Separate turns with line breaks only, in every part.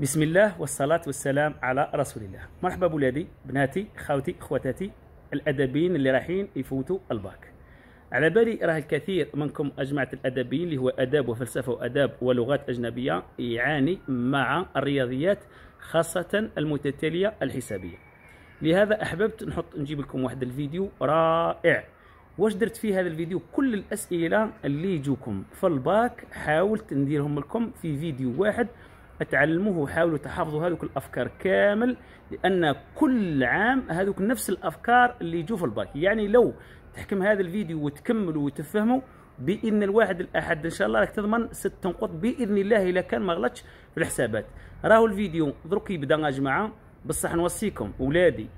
بسم الله والصلاة والسلام على رسول الله مرحبا بولادي بناتي خاوتي خواتاتي الأدبيين اللي رايحين يفوتوا الباك على بالي راه الكثير منكم أجمعة الأدبيين اللي هو أداب وفلسفة وأداب ولغات أجنبية يعاني مع الرياضيات خاصة المتتالية الحسابية لهذا أحببت نحط نجيب لكم واحد الفيديو رائع واش درت في هذا الفيديو كل الأسئلة اللي يجوكم في الباك حاولت نديرهم لكم في فيديو واحد تعلموه وحاولوا تحافظوا هذوك الافكار كامل لان كل عام هذوك نفس الافكار اللي يجوا في الباك يعني لو تحكم هذا الفيديو وتكملوا وتفهموا باذن الواحد الاحد ان شاء الله راك تضمن ست نقط باذن الله اذا كان ما غلطش في الحسابات راهو الفيديو دروك يبدا يا جماعه بصح نوصيكم اولادي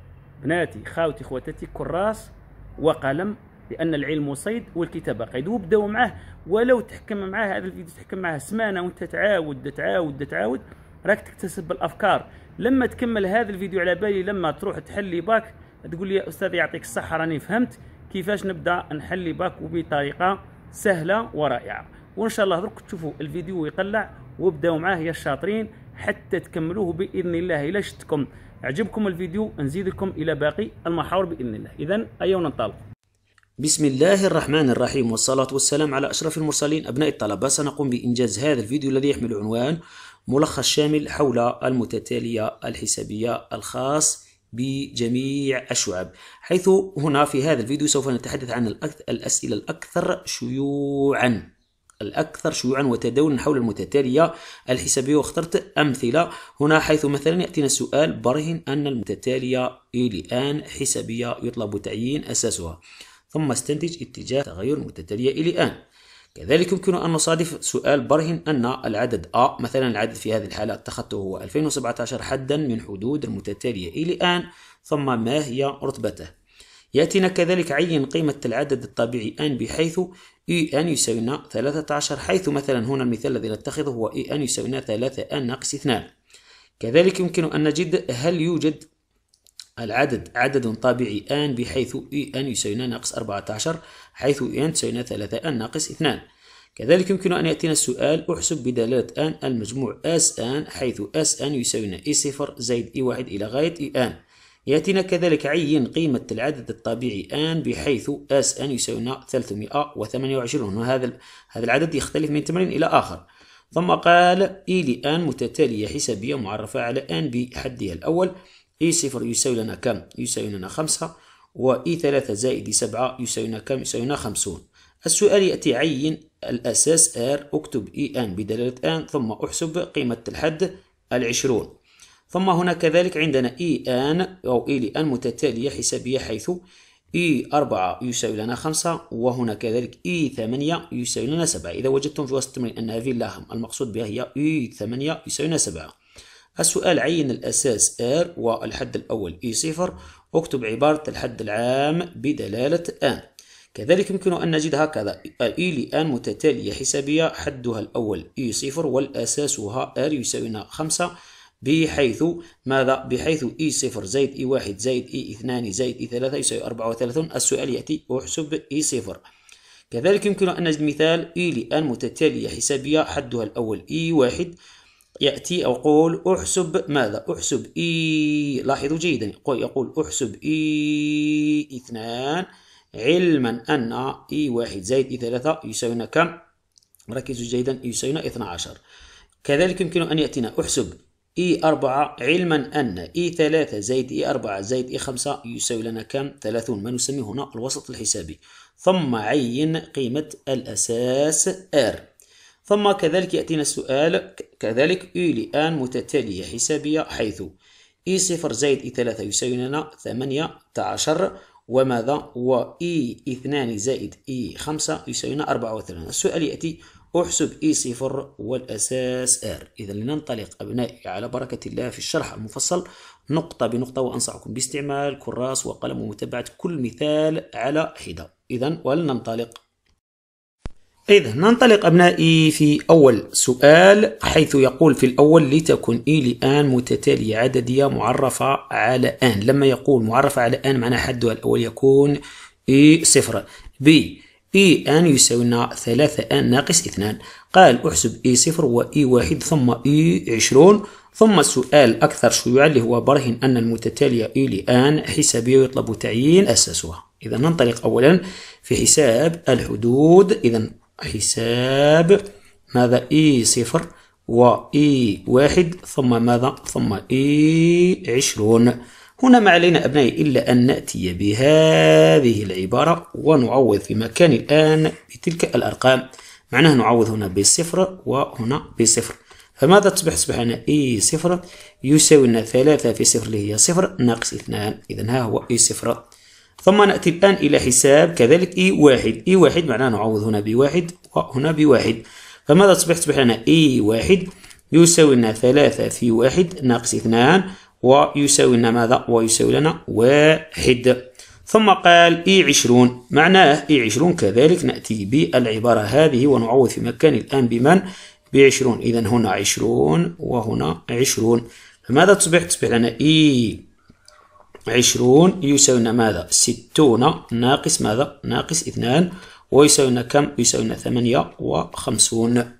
بناتي خاوتي خواتاتي كراس وقلم لان العلم صيد والكتابه قيد وبداو معاه ولو تحكم معاه هذا الفيديو تحكم معاه سمانه وانت تعاود تعاود تعاود راك تكتسب الافكار لما تكمل هذا الفيديو على بالي لما تروح تحلي باك تقول لي يا استاذ يعطيك الصحه راني فهمت كيفاش نبدا نحلي باك وبطريقه سهله ورائعه وان شاء الله درك تشوفوا الفيديو يقلع وبداو معاه يا الشاطرين حتى تكملوه باذن الله الى شتكم عجبكم الفيديو نزيد لكم الى باقي المحاور باذن الله اذا ايونا ننطلق
بسم الله الرحمن الرحيم والصلاة
والسلام على أشرف المرسلين أبناء
الطلبة سنقوم بإنجاز هذا الفيديو الذي يحمل عنوان ملخص شامل حول المتتالية الحسابية الخاص بجميع الشعب حيث هنا في هذا الفيديو سوف نتحدث عن الأسئلة الأكثر شيوعا الأكثر شيوعا وتداولا حول المتتالية الحسابية واخترت أمثلة هنا حيث مثلا يأتينا السؤال برهن أن المتتالية إلي آن حسابية يطلب تعيين أساسها ثم استنتج اتجاه تغير متتالية إلى آن كذلك يمكن أن نصادف سؤال برهن أن العدد A مثلا العدد في هذه الحالة اتخذته هو 2017 حدا من حدود المتتالية إلى الآن ثم ما هي رتبته يأتينا كذلك عين قيمة العدد الطبيعي n بحيث e n يساوينا 13 حيث مثلا هنا المثال الذي نتخذه هو e n يساوينا 3 n ناقص 2 كذلك يمكن أن نجد هل يوجد العدد عدد طبيعي ان بحيث ان يساوينا ناقص 14 حيث ان تساوينا 3 ان ناقص 2 كذلك يمكن أن يأتينا السؤال أحسب بدلالة ان المجموع اس ان حيث اس ان يساوينا اي 0 زائد اي 1 إلى غاية ان يأتينا كذلك عين قيمة العدد الطبيعي ان بحيث اس ان يساوينا 328 وهذا هذا العدد يختلف من تمرين إلى آخر ثم قال اي لان متتالية حسابية معرفة على ان بحدها الأول اي صفر يساوي لنا كم يساوي لنا خمسة واي ثلاثة زائد اي سبعة يساوي لنا كم يساوي لنا خمسون السؤال يأتي عين الأساس R اكتب اي e ان بدلالة ان ثم احسب قيمة الحد العشرون ثم هنا كذلك عندنا اي e ان أو اي e لان متتالية حسابية حيث اي أربعة يساوي لنا خمسة وهنا كذلك اي ثمانية يساوي لنا سبعة إذا وجدتم في وسط التمرين أن هذه اللاهم المقصود بها هي اي ثمانية يساوي لنا سبعة السؤال عين الأساس R والحد الأول اي e صفر اكتب عبارة الحد العام بدلالة آن كذلك يمكن أن نجد هكذا إي e لآن متتالية حسابية حدها الأول إي e صفر والأساسها آر يساوينا خمسة بحيث ماذا؟ بحيث إي صفر زائد إي واحد زائد إي اثنان زائد إي ثلاثة يساوي أربعة وثلاثون السؤال يأتي احسب إي صفر كذلك يمكن أن نجد مثال إي لآن متتالية حسابية حدها الأول إي واحد يأتي أو قول أحسب ماذا أحسب إي لاحظوا جيدا يقول أحسب إي اثنان علما أن إي واحد زائد إي ثلاثة يساوينا كم ركزوا جيدا يساوينا 12 كذلك يمكن أن يأتينا أحسب إي أربعة علما أن إي ثلاثة زائد إي أربعة زائد إي خمسة يساوي لنا كم ثلاثون ما نسميه هنا الوسط الحسابي ثم عين قيمة الأساس R ثم كذلك يأتينا السؤال كذلك إي لآن متتالية حسابية حيث إي صفر زائد إي ثلاثة يساوي لنا ثمانية عشر وماذا إي اثنان زائد إي خمسة يساوي لنا أربعة وثلاثة السؤال يأتي احسب اي صفر والاساس ار اذا لننطلق ابنائي على بركه الله في الشرح المفصل نقطه بنقطه وانصحكم باستعمال كراس وقلم ومتابعه كل مثال على حده اذا ولننطلق
إذا ننطلق أبنائي
في أول سؤال حيث يقول في الأول لتكن إي لآن متتالية عددية معرفة على آن لما يقول معرفة على آن معناها حدها الأول يكون إي صفر ب إي آن يساوي لنا ثلاثة آن ناقص اثنان قال أحسب إي صفر وإي واحد ثم إي عشرون ثم السؤال أكثر شيوعا اللي هو برهن أن المتتالية إي لآن حسابية ويطلب تعيين أساسها إذا ننطلق أولا في حساب الحدود إذا حساب ماذا اي صفر و اي واحد ثم ماذا ثم اي عشرون هنا ما علينا أبنائي إلا أن نأتي بهذه العبارة ونعوض في مكان الآن بتلك الأرقام معناه نعوض هنا بصفر وهنا بصفر فماذا تصبح تصبح هنا اي صفر يساوي لنا ثلاثة في صفر اللي هي صفر ناقص اثنان إذا ها هو اي صفر ثم نأتي الآن إلى حساب كذلك إي واحد إي واحد معناه نعوض هنا بواحد وهنا بواحد فماذا تصبح تصبح لنا إي واحد يساوي لنا ثلاثة في واحد ناقص اثنان ويساوي لنا ماذا ويساوي لنا واحد ثم قال إي عشرون معناه إي عشرون كذلك نأتي بالعبارة هذه ونعوض في مكان الآن بمن بعشرون إذا هنا عشرون وهنا عشرون فماذا تصبح تصبح لنا إي عشرون يساوينا ماذا ستون ناقص ماذا ناقص اثنان ويساوينا كم يساوينا ثمانية وخمسون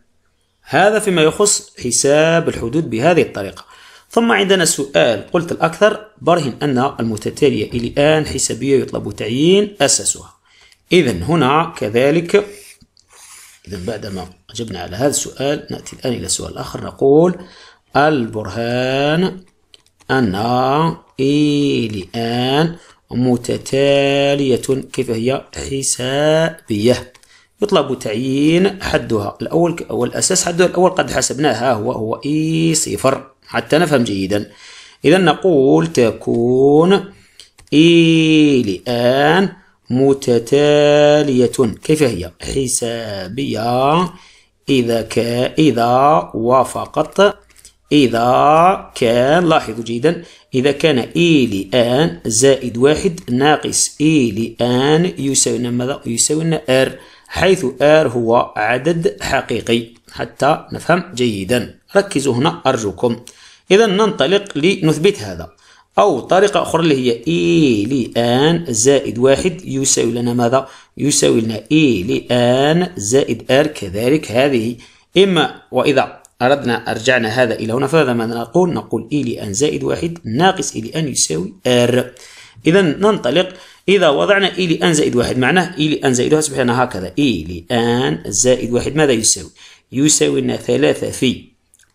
هذا فيما يخص حساب الحدود بهذه الطريقة ثم عندنا سؤال قلت الأكثر برهن أن المتتالية إلى الآن حسابية يطلب تعيين أساسها إذا هنا كذلك إذا بعدما أجبنا على هذا السؤال نأتي الآن إلى سؤال آخر نقول البرهان أن لآن متتالية كيف هي حسابية يطلب تعيين حدها الأول والأساس حدها الأول قد حسبناه ها هو هو إي صفر حتى نفهم جيدا إذا نقول تكون إي لآن متتالية كيف هي حسابية إذا ك إذا وافقت إذا كان لاحظوا جيدا إذا كان إي لآن زائد واحد ناقص إي لآن يساوي ماذا؟ يساوي آر حيث آر هو عدد حقيقي حتى نفهم جيدا ركزوا هنا أرجوكم إذا ننطلق لنثبت هذا أو طريقة أخرى اللي هي إي لآن زائد واحد يساوي لنا ماذا؟ يساوي لنا إي لآن زائد آر كذلك هذه إما وإذا أردنا أرجعنا هذا إلى هنا فهذا ما نقول نقول إي لأن زائد واحد ناقص إي لأن يساوي آر إذا ننطلق إذا وضعنا إي لأن زائد واحد معناه إي لأن زائد واحد سبحانه هكذا إي لأن زائد واحد ماذا يساوي؟ يساوي لنا ثلاثة في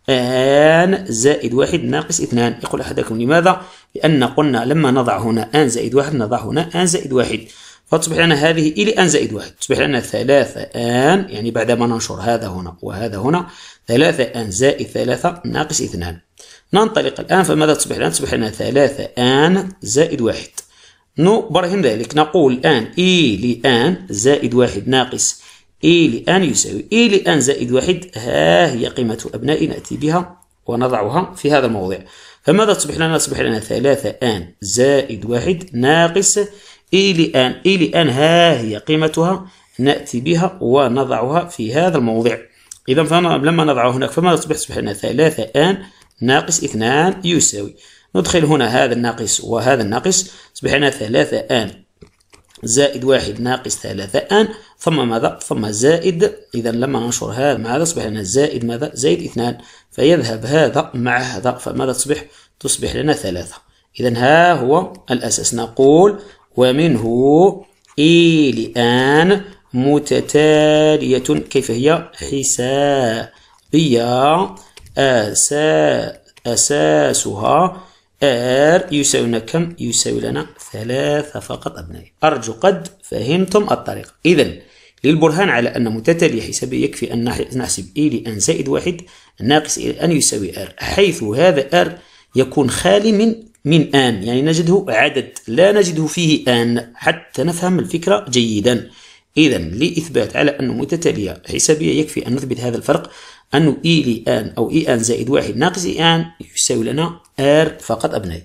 آن زائد واحد ناقص اثنان يقول أحدكم لماذا؟ لأن قلنا لما نضع هنا آن زائد واحد نضع هنا آن زائد واحد فتصبح لنا هذه إلى أن زائد واحد تصبح لنا ثلاثة آن يعني بعدما ننشر هذا هنا وهذا هنا ثلاثة آن زائد ثلاثة ناقص اثنان ننطلق الآن فماذا تصبح لنا؟ تصبح لنا ثلاثة آن زائد واحد نبرهن ذلك نقول الآن إي لآن زائد واحد ناقص إي لآن يساوي إي لآن زائد واحد ها هي قيمة أبناء نأتي بها ونضعها في هذا الموضع فماذا تصبح لنا؟ تصبح لنا ثلاثة آن زائد واحد ناقص إي لآن إي لآن ها هي قيمتها نأتي بها ونضعها في هذا الموضع إذا لما نضعها هناك فما تصبح تصبح لنا ثلاثة آن ناقص اثنان يساوي ندخل هنا هذا الناقص وهذا الناقص تصبح لنا ثلاثة آن زائد واحد ناقص ثلاثة آن ثم ماذا؟ ثم زائد إذا لما ننشر هذا ماذا تصبح لنا زائد ماذا؟ زائد اثنان فيذهب هذا مع هذا فماذا تصبح؟ تصبح لنا ثلاثة إذا ها هو الأساس نقول ومنه لان متتالية كيف هي حسابية أسا أساسها آر يساوي لنا كم؟ يساوي لنا ثلاثة فقط أبنائي أرجو قد فهمتم الطريقة إذا للبرهان على أن متتالية حسابية يكفي أن نحسب إي لأن زائد واحد ناقص إي أن يساوي آر حيث هذا آر يكون خالي من من آن يعني نجده عدد لا نجده فيه آن حتى نفهم الفكرة جيدا إذا لإثبات على أنه متتالية حسابية يكفي أن نثبت هذا الفرق أنه إي e لي آن أو إي e آن زائد واحد ناقص إي e آن يساوي لنا آر فقط أبنائي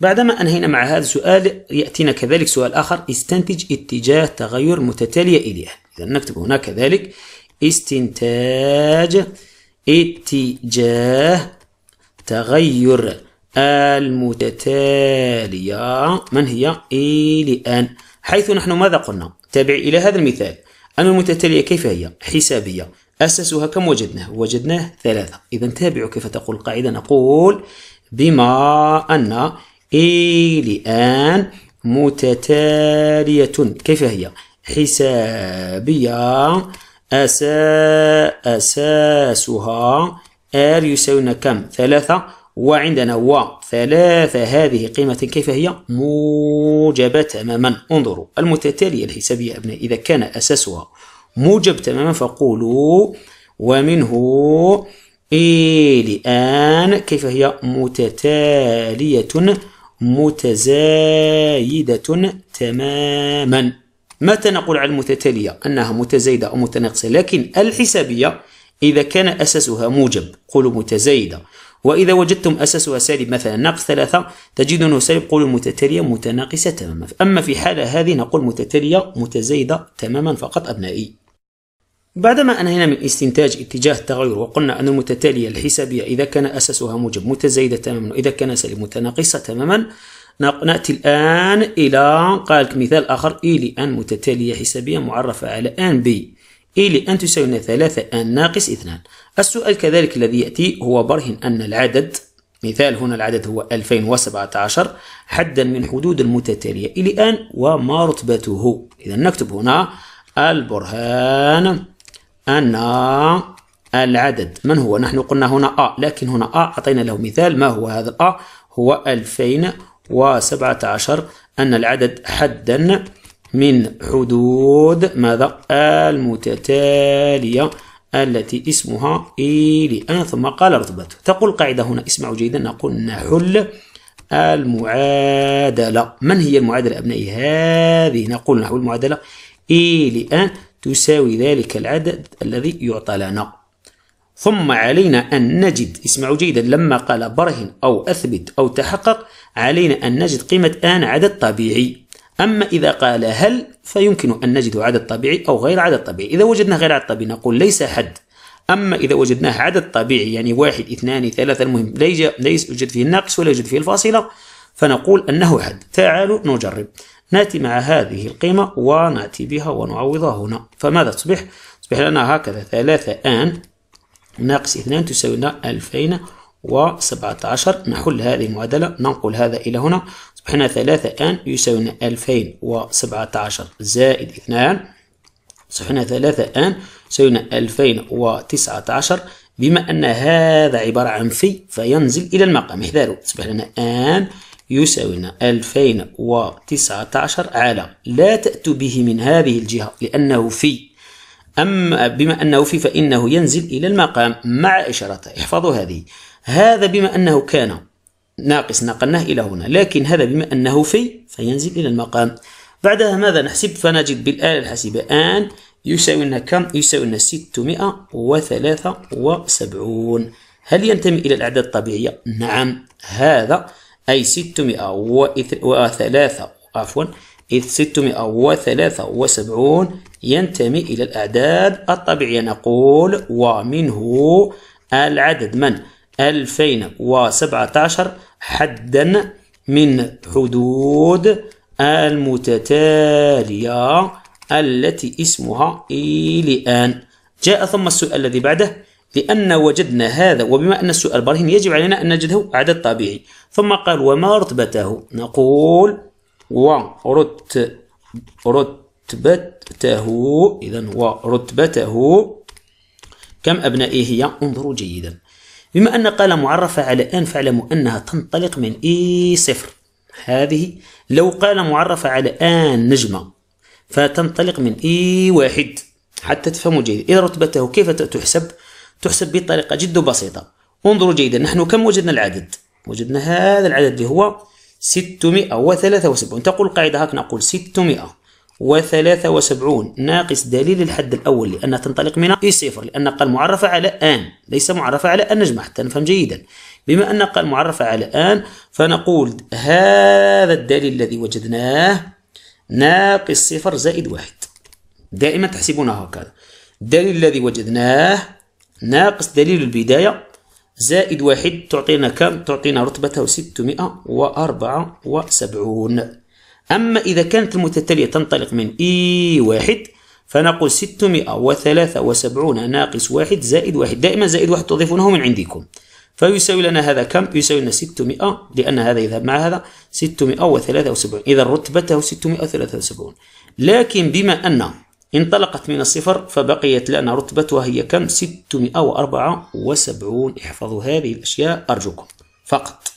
بعدما أنهينا مع هذا السؤال يأتينا كذلك سؤال آخر استنتج اتجاه تغير متتالية إليه إذا نكتب هنا كذلك استنتاج اتجاه تغير المتتالية من هي إلى أن حيث نحن ماذا قلنا تابع إلى هذا المثال أن المتتالية كيف هي حسابية أساسها كم وجدناه وجدناه ثلاثة إذا تابعوا كيف تقول القاعدة نقول بما أن إلى أن متتالية كيف هي حسابية أسا أساسها ال يساوينا كم ثلاثة وعندنا و ثلاثة هذه قيمة كيف هي موجبة تماما انظروا المتتالية الحسابية أبناء إذا كان أساسها موجب تماما فقولوا ومنه إلى لأن كيف هي متتالية متزايدة تماما متى نقول على المتتالية أنها متزايدة أو متناقصة لكن الحسابية إذا كان أساسها موجب قولوا متزايدة وإذا وجدتم أساسها سالب مثلا ناقص ثلاثة تجد أنه سالب قول متتالية متناقصة تماما أما في حالة هذه نقول متتالية متزايدة تماما فقط أبنائي بعدما أنهينا من استنتاج اتجاه التغير وقلنا أن المتتالية الحسابية إذا كان أساسها موجب متزايدة تماما وإذا كان سالب متناقصة تماما نأتي الآن إلى قالك مثال آخر إي لأن متتالية حسابية معرفة على أن بي إي لأن تساوي ثلاثة أن ناقص إثنان السؤال كذلك الذي يأتي هو برهن أن العدد مثال هنا العدد هو 2017 حدا من حدود المتتالية إلى الآن وما رتبته إذا نكتب هنا البرهان أن العدد من هو نحن قلنا هنا أ لكن هنا أ أعطينا له مثال ما هو هذا الأ هو 2017 أن العدد حدا من حدود ماذا المتتالية التي اسمها إيلي آه، ثم قال رتبته تقول قاعدة هنا اسمعوا جيدا نقول نحل المعادلة من هي المعادلة أبنائي هذه نقول نحل المعادلة إيلي أن آه، تساوي ذلك العدد الذي يعطى لنا ثم علينا أن نجد اسمعوا جيدا لما قال برهن أو أثبت أو تحقق علينا أن نجد قيمة آن عدد طبيعي أما إذا قال هل فيمكن أن نجد عدد طبيعي أو غير عدد طبيعي إذا وجدناه غير عدد طبيعي نقول ليس حد أما إذا وجدناه عدد طبيعي يعني واحد اثنان ثلاثة المهم ليس يوجد فيه الناقص ولا يوجد فيه الفاصلة فنقول أنه حد تعالوا نجرب نأتي مع هذه القيمة ونأتي بها ونعوضها هنا فماذا تصبح؟ تصبح لنا هكذا ثلاثة آن ناقص اثنان تساوي لنا 2017 نحل هذه المعادلة ننقل هذا إلى هنا هنا ثلاثة ان يساوينا ألفين وسبعة عشر زائد اثنان صحنا ثلاثة ان يساوينا ألفين وتسعة عشر بما أن هذا عبارة عن في فينزل إلى المقام احذروا تصبح لنا آن يساوينا ألفين عشر على لا تأتوا به من هذه الجهة لأنه في أما بما أنه في فإنه ينزل إلى المقام مع إشارته احفظوا هذه هذا بما أنه كان ناقص نقلناه إلى هنا لكن هذا بما أنه في فينزل إلى المقام بعدها ماذا نحسب فنجد بالآلة الحاسبة أن يساوي لنا كم يساوي لنا 673 هل ينتمي إلى الأعداد الطبيعية نعم هذا أي 603 عفوا 673 ينتمي إلى الأعداد الطبيعية نقول ومنه العدد من 2017 حدا من حدود المتتالية التي اسمها إلى جاء ثم السؤال الذي بعده لأن وجدنا هذا وبما أن السؤال برهين يجب علينا أن نجده عدد طبيعي ثم قال وما رتبته نقول ورت رتبته إذا ورتبته كم أبنائه هي انظروا جيدا بما أن قال معرفة على أن فاعلموا أنها تنطلق من إي صفر هذه لو قال معرفة على أن نجمة فتنطلق من إي واحد حتى تفهموا جيدا إذا رتبته كيف تحسب تحسب بطريقة جد بسيطة انظروا جيدا نحن كم وجدنا العدد وجدنا هذا العدد اللي هو 673 تقول القاعدة هكذا نقول 600 وثلاثة وسبعون ناقص دليل الحد الأول لأنها تنطلق من إي صفر لأن قال معرفة على آن ليس معرفة على أن نجمع حتى نفهم جيدا بما أن قال معرفة على آن فنقول هذا الدليل الذي وجدناه ناقص صفر زائد واحد دائما تحسبونها هكذا الدليل الذي وجدناه ناقص دليل البداية زائد واحد تعطينا كم؟ تعطينا رتبته 674 أما إذا كانت المتتالية تنطلق من إي e واحد فنقول 673 ناقص واحد زائد واحد دائما زائد واحد تضيفونه من عندكم فيساوي لنا هذا كم؟ يساوي لنا 600 لأن هذا يذهب مع هذا 673 إذا رتبته 673 لكن بما أن انطلقت من الصفر فبقيت لنا رتبتها هي كم؟ 674 احفظوا هذه الأشياء أرجوكم فقط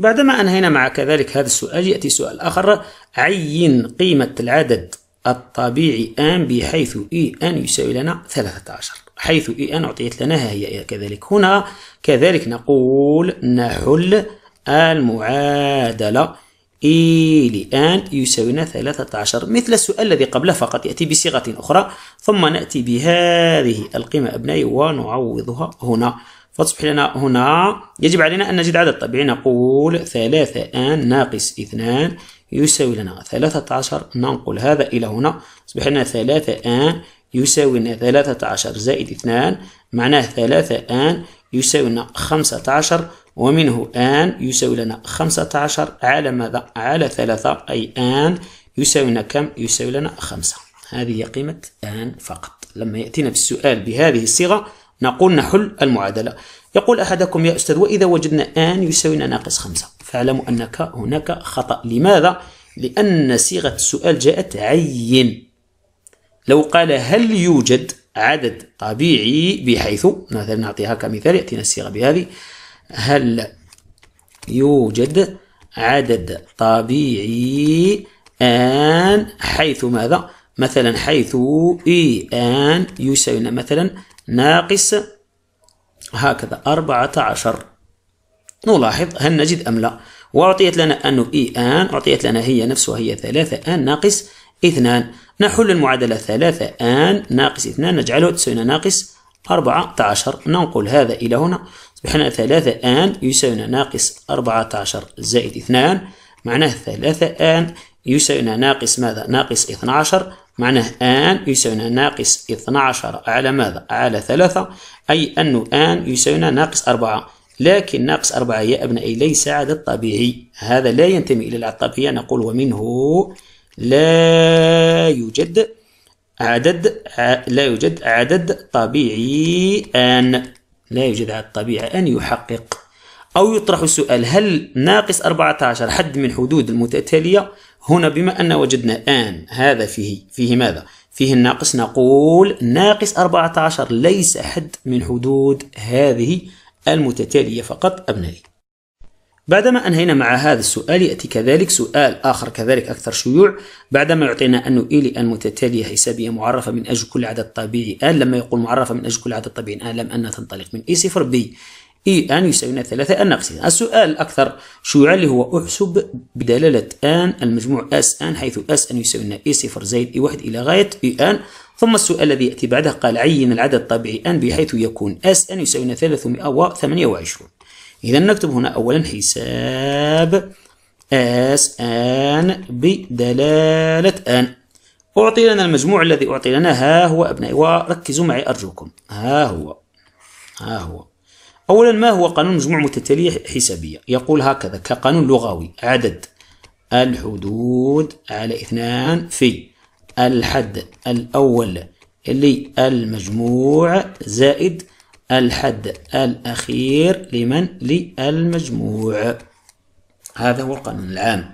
بعدما أنهينا مع كذلك هذا السؤال يأتي سؤال آخر عين قيمة العدد الطبيعي آن بحيث اي آن يساوي لنا 13 حيث اي آن أعطيت لنا ها هي كذلك هنا كذلك نقول نحل المعادلة اي لان يساوينا 13 مثل السؤال الذي قبله فقط يأتي بصيغة أخرى ثم نأتي بهذه القيمة أبنائي ونعوضها هنا فتصبح لنا هنا يجب علينا أن نجد عدد طبيعي نقول ثلاثة آن ناقص اثنان يساوي لنا ثلاثة عشر ننقل هذا إلى هنا تصبح لنا ثلاثة آن يساوي لنا ثلاثة عشر زائد اثنان معناه ثلاثة آن يساوي لنا خمسة عشر ومنه آن يساوي لنا خمسة عشر على ماذا؟ على ثلاثة أي آن يساوي لنا كم؟ يساوي لنا خمسة هذه هي قيمة آن فقط لما يأتينا في السؤال بهذه الصيغة نقول نحل المعادلة يقول أحدكم يا أستاذ وإذا وجدنا آن يساوينا ناقص خمسة فاعلموا أنك هناك خطأ لماذا؟ لأن صيغة السؤال جاءت عين لو قال هل يوجد عدد طبيعي بحيث مثلا نعطيها كمثال يأتينا الصيغة بهذه هل يوجد عدد طبيعي آن حيث ماذا؟ مثلا حيث إي آن يساوينا مثلا ناقص هكذا أربعة عشر نلاحظ هل نجد أم لا وأعطيت لنا أن إي آن أعطيت لنا هي نفسها هي ثلاثة آن ناقص اثنان نحل المعادلة ثلاثة آن ناقص اثنان نجعله تساوينا ناقص أربعة عشر ننقل هذا إلى هنا يصبح لنا ثلاثة آن يساوينا ناقص أربعة عشر زائد اثنان معناه ثلاثة آن يساوينا ناقص ماذا؟ ناقص 12 معناه آن يساوينا ناقص 12 على ماذا؟ على 3 أي ان آن يساوينا ناقص 4 لكن ناقص 4 يا أبنائي ليس عدد طبيعي هذا لا ينتمي إلى العدد الطبيعي نقول ومنه لا يوجد عدد لا يوجد عدد طبيعي آن لا يوجد عدد طبيعي أن يحقق أو يطرح السؤال هل ناقص 14 حد من حدود المتتالية هنا بما أن وجدنا آن هذا فيه فيه ماذا؟ فيه الناقص نقول ناقص 14 ليس حد من حدود هذه المتتالية فقط أبنائي بعدما أنهينا مع هذا السؤال يأتي كذلك سؤال آخر كذلك أكثر شيوع بعدما يعطينا أنه إي لأن متتالية حسابية معرفة من أجل كل عدد طبيعي آن لما يقول معرفة من أجل كل عدد طبيعي آن لم أنها تنطلق من إي صفر بي إي أن يساوينا ثلاثة أن أقسم السؤال الأكثر شيوعا اللي هو أحسب بدلالة أن المجموع أس أن حيث أس أن يساوينا إي صفر زائد إي واحد إلى غاية إي أن ثم السؤال الذي يأتي بعده قال عين العدد الطبيعي أن بحيث يكون أس أن يساوينا 328 إذا نكتب هنا أولا حساب أس أن بدلالة أن أعطي لنا المجموع الذي أعطي لنا ها هو أبنائي وركزوا معي أرجوكم ها هو ها هو أولا ما هو قانون مجموع متتالية حسابية يقول هكذا كقانون لغوي عدد الحدود على اثنان في الحد الأول للمجموع زائد الحد الأخير لمن للمجموع هذا هو القانون العام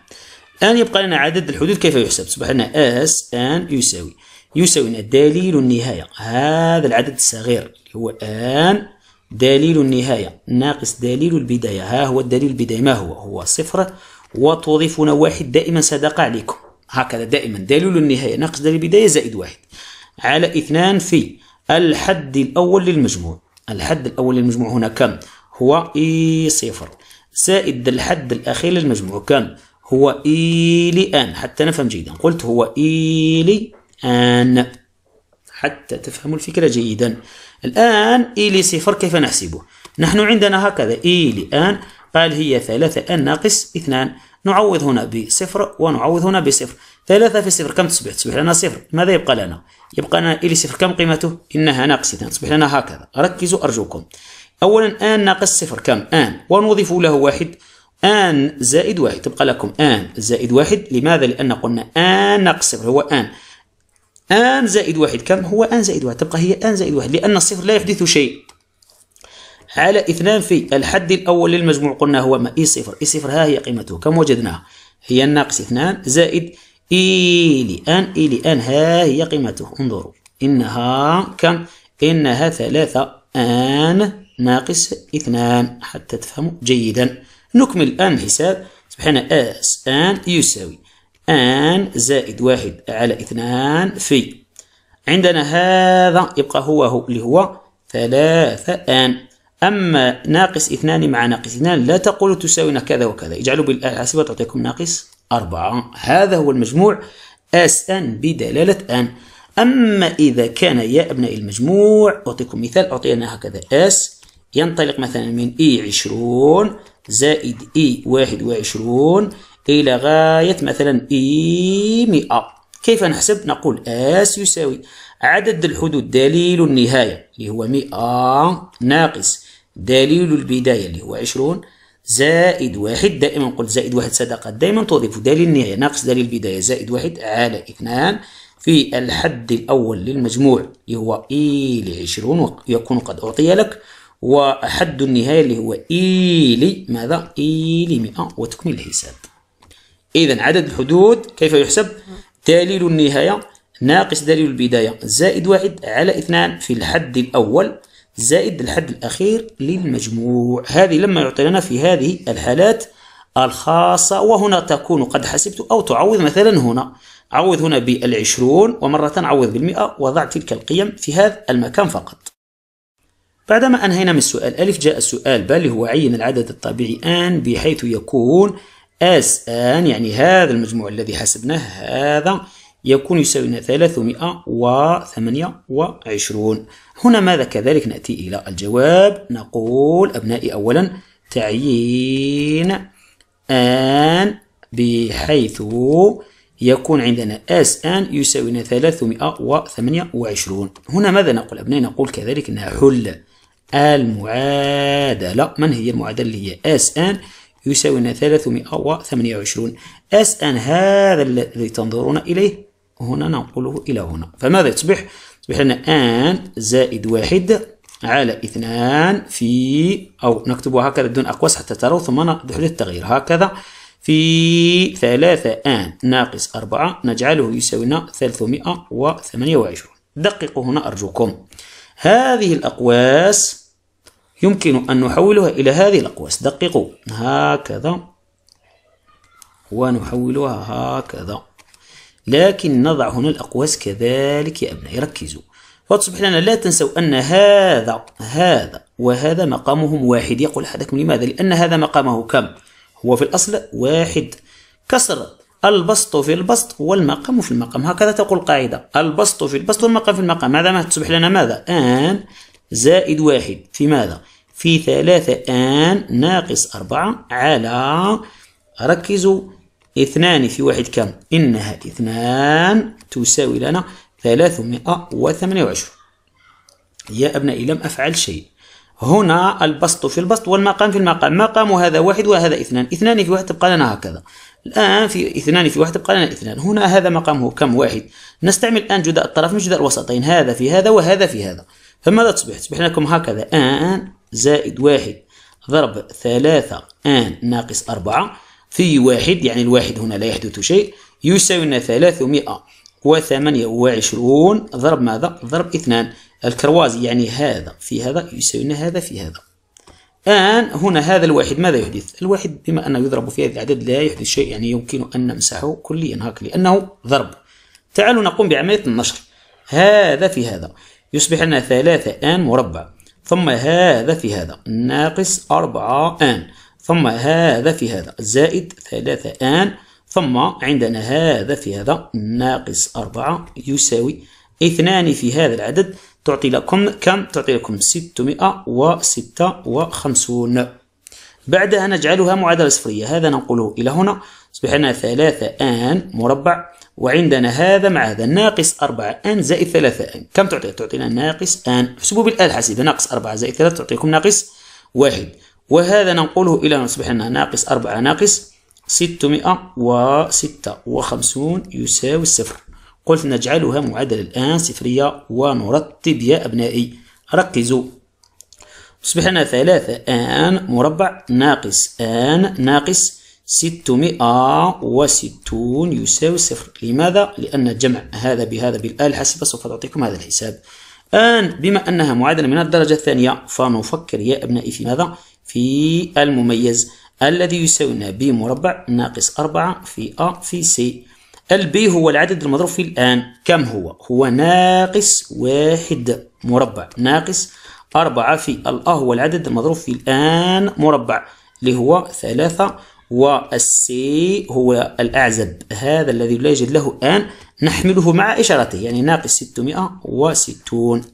الآن يبقى لنا عدد الحدود كيف يحسب أصبح لنا اس ان يساوي يساوي الدليل النهاية هذا العدد الصغير هو ان دليل النهاية ناقص دليل البداية ها هو الدليل البداية ما هو هو صفر وتضيفون واحد دائما صدق عليكم هكذا دائما دليل النهاية ناقص دليل البداية زائد واحد على اثنان في الحد الأول للمجموع الحد الأول للمجموع هنا كم هو إي صفر زائد الحد الأخير للمجموع كم هو اي آن حتى نفهم جيدا قلت هو اي آن حتى تفهموا الفكرة جيدا الآن إي لي صفر كيف نحسبه نحن عندنا هكذا إي e لآن قال هي ثلاثة أن ناقص اثنان نعوض هنا بصفر ونعوض هنا بصفر ثلاثة في صفر كم تصبح؟ تصبح لنا صفر ماذا يبقى لنا؟ يبقى لنا إلي e صفر كم قيمته؟ إنها ناقص اثنان تصبح لنا هكذا ركزوا أرجوكم أولا آن ناقص صفر كم؟ آن ونضيف له واحد آن زائد واحد تبقى لكم آن زائد واحد لماذا؟ لأن قلنا آن ناقص صفر هو آن ان زائد واحد كم هو ان زائد واحد تبقى هي ان زائد واحد لان الصفر لا يحدث شيء على اثنان في الحد الاول للمجموع قلنا هو ما اي صفر اي صفر ها هي قيمته كم وجدناها هي ناقص اثنان زائد اي لان اي لان ها هي قيمته انظروا انها كم انها ثلاثة ان ناقص اثنان حتى تفهموا جيدا نكمل الان الحساب سبحان اس ان يساوي آن زائد واحد على اثنان في عندنا هذا يبقى هو هو اللي هو ثلاثة آن أما ناقص اثنان مع ناقص اثنان لا تقول تساوينا كذا وكذا اجعلوا بالحاسبة تعطيكم ناقص أربعة هذا هو المجموع أس أن بدلالة أن أما إذا كان يا أبناء المجموع أعطيكم مثال أعطينا هكذا أس ينطلق مثلا من إي عشرون زائد إي واحد وعشرون إلى غاية مثلا إي 100 كيف نحسب نقول اس يساوي عدد الحدود دليل النهاية اللي هو 100 ناقص دليل البداية اللي هو 20 زائد واحد دائما نقول زائد واحد صدقة دائما تضيف دليل النهاية ناقص دليل البداية زائد واحد على اثنان في الحد الأول للمجموع اللي هو إي لعشرون ويكون قد أعطي لك وحد النهاية اللي هو إي لي ماذا إي لمئة وتكمل الحساب إذا عدد الحدود كيف يحسب؟ دليل النهاية ناقص دليل البداية زائد واحد على اثنان في الحد الأول زائد الحد الأخير للمجموع هذه لما يعطي لنا في هذه الحالات الخاصة وهنا تكون قد حسبت أو تعوض مثلا هنا عوض هنا بالعشرون ومرة عوض بالمئة وضع تلك القيم في هذا المكان فقط بعدما أنهينا من السؤال ألف جاء السؤال بل هو عين العدد الطبيعي آن بحيث يكون اس ان يعني هذا المجموع الذي حسبناه هذا يكون يساوينا 328 هنا ماذا كذلك نأتي إلى الجواب نقول أبنائي أولا تعيين آن بحيث يكون عندنا اس ان يساوينا 328 هنا ماذا نقول أبنائي نقول كذلك نحل المعادلة من هي المعادلة اللي هي اس ان يساوي لنا 328 أس أن هذا الذي تنظرون إليه هنا ننقله إلى هنا فماذا يصبح؟ يصبح لنا أن زائد واحد على اثنان في أو نكتبها هكذا بدون أقواس حتى تروا ثم نحدث التغيير هكذا في ثلاثة آن ناقص أربعة نجعله يساوي لنا 328 دققوا هنا أرجوكم هذه الأقواس يمكن أن نحولها إلى هذه الأقواس دققوا هكذا ونحولها هكذا لكن نضع هنا الأقواس كذلك يا أبنائي ركزوا فتصبح لنا لا تنسوا أن هذا هذا وهذا مقامهم واحد يقول أحدكم لماذا؟ لأن هذا مقامه كم؟ هو في الأصل واحد كسر البسط في البسط والمقام في المقام هكذا تقول القاعدة البسط في البسط والمقام في المقام هذا ما تصبح لنا ماذا؟ آن زائد واحد في ماذا؟ في ثلاثة آن ناقص أربعة على ركزوا اثنان في واحد كم؟ إنها اثنان تساوي لنا ثلاثمائة وثمانية وعشرون يا أبنائي لم أفعل شيء هنا البسط في البسط والمقام في المقام مقام هذا واحد وهذا اثنان اثنان في واحد تبقى لنا هكذا الآن في اثنان في واحد تبقى لنا اثنان هنا هذا مقامه كم واحد نستعمل الآن جداء الطرف من جداء الوسطين هذا في هذا وهذا في هذا فماذا تصبح؟ تصبح لكم هكذا آن زائد واحد ضرب ثلاثة آن ناقص أربعة في واحد يعني الواحد هنا لا يحدث شيء يساوي لنا ثلاثمائة وثمانية وعشرون ضرب ماذا؟ ضرب اثنان الكروازي يعني هذا في هذا يساوي لنا هذا في هذا ان هنا هذا الواحد ماذا يحدث؟ الواحد بما أنه يضرب في هذا العدد لا يحدث شيء يعني يمكن أن نمسحه كليا هكذا لأنه ضرب تعالوا نقوم بعملية النشر هذا في هذا يصبح لنا ثلاثة آن مربع ثم هذا في هذا ناقص أربعة آن ثم هذا في هذا زائد ثلاثة آن ثم عندنا هذا في هذا ناقص أربعة يساوي اثنان في هذا العدد تعطي لكم كم؟ تعطي لكم 656 بعدها نجعلها معادلة صفرية هذا ننقله إلى هنا أصبح لنا ثلاثة آن مربع وعندنا هذا مع هذا ناقص 4 ان زائد 3 ان كم تعطي تعطينا ناقص ان احسبوا بالالحاسبه ناقص 4 زائد 3 تعطيكم ناقص 1 وهذا ننقله الى نصبح لنا ناقص 4 ناقص 656 يساوي الصفر قلت نجعلها معادلة الآن صفرية ونرتب يا أبنائي ركزوا أصبح لنا 3 آن مربع ناقص آن ناقص ستمائة وستون يساوي صفر لماذا؟ لأن جمع هذا بهذا بالآلة حسب سوف تعطيكم هذا الحساب الآن بما أنها معادلة من الدرجة الثانية فنفكر يا أبنائي في ماذا؟ في المميز الذي يساوينا ب مربع ناقص أربعة في أ في سي البي هو العدد المضروب في الآن كم هو؟ هو ناقص واحد مربع ناقص أربعة في الأ هو العدد المضروب في الآن مربع اللي هو ثلاثة والسي هو الأعزب هذا الذي لا يوجد له آن نحمله مع إشارته يعني ناقص 660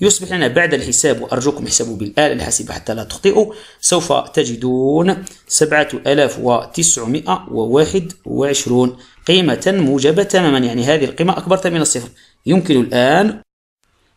يصبح لنا بعد الحساب وأرجوكم احسبوا بالآلة الحاسبة حتى لا تخطئوا سوف تجدون 7921 قيمة موجبة تماما يعني هذه القيمة أكبر من الصفر يمكن الآن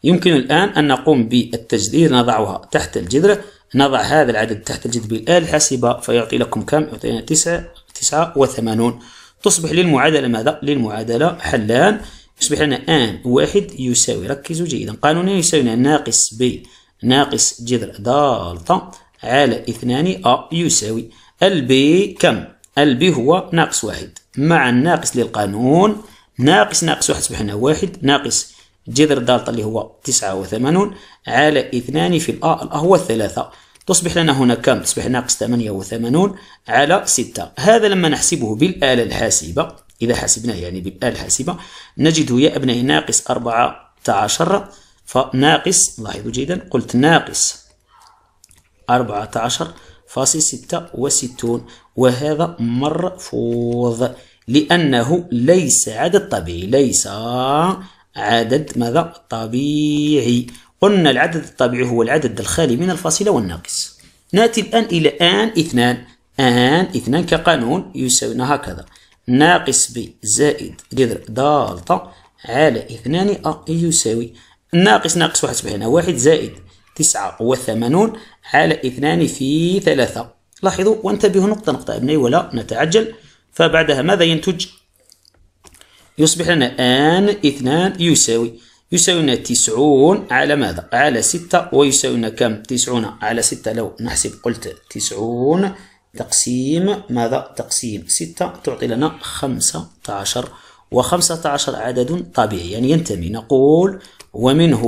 يمكن الآن أن نقوم بالتجذير نضعها تحت الجذر نضع هذا العدد تحت الجذر بالآلة الحاسبة فيعطي لكم كم؟ يعطينا تسعة تسعة وثمانون تصبح للمعادلة ماذا؟ للمعادلة حلان يصبح لنا آن واحد يساوي ركزوا جيدا قانونيا يساوي ناقص ب ناقص جذر دالتا على اثنان أ يساوي البي كم؟ البي هو ناقص واحد مع الناقص للقانون ناقص ناقص واحد يصبح لنا واحد ناقص جذر دالتا اللي هو 89 على اثنان في الأ الأ هو الثلاثة تصبح لنا هنا كم تصبح ناقص 88 على 6 هذا لما نحسبه بالآلة الحاسبة إذا حسبناه يعني بالآلة الحاسبة نجده يا أبنائي ناقص 14 فناقص لاحظوا جيدا قلت ناقص 14 فاصل 66 وهذا مرفوض لأنه ليس عدد طبيعي ليس عدد ماذا طبيعي قلنا العدد الطبيعي هو العدد الخالي من الفاصلة والناقص نأتي الآن إلى آن اثنان آن اثنان كقانون يساوينا هكذا ناقص ب زائد جذر دالتا على اثنان أ يساوي ناقص ناقص واحد سبحانه واحد زائد تسعة وثمانون على اثنان في ثلاثة لاحظوا وانتبهوا نقطة نقطة أبني ولا نتعجل فبعدها ماذا ينتج يصبح لنا ان اثنان يساوي يساوي لنا تسعون على ماذا؟ على ستة ويساوي لنا كم؟ تسعون على ستة لو نحسب قلت تسعون تقسيم ماذا؟ تقسيم ستة تعطي لنا خمسة عشر وخمسة عشر عدد طبيعي يعني ينتمي نقول ومنه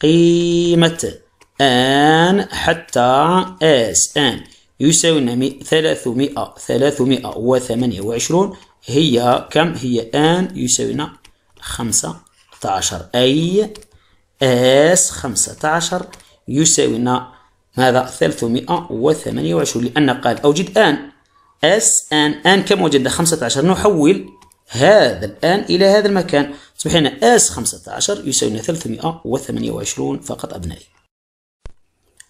قيمة آن حتى آس آن يساوي لنا ثلاثمائة ثلاثمائة وثمانية وعشرون هي كم هي ان يساوينا 15 أي اس 15 يساوينا ماذا 328 لأن قال أوجد ان اس ان ان كم وجدنا 15 نحول هذا الآن إلى هذا المكان تصبح لنا اس 15 يساوينا 328 فقط أبنائي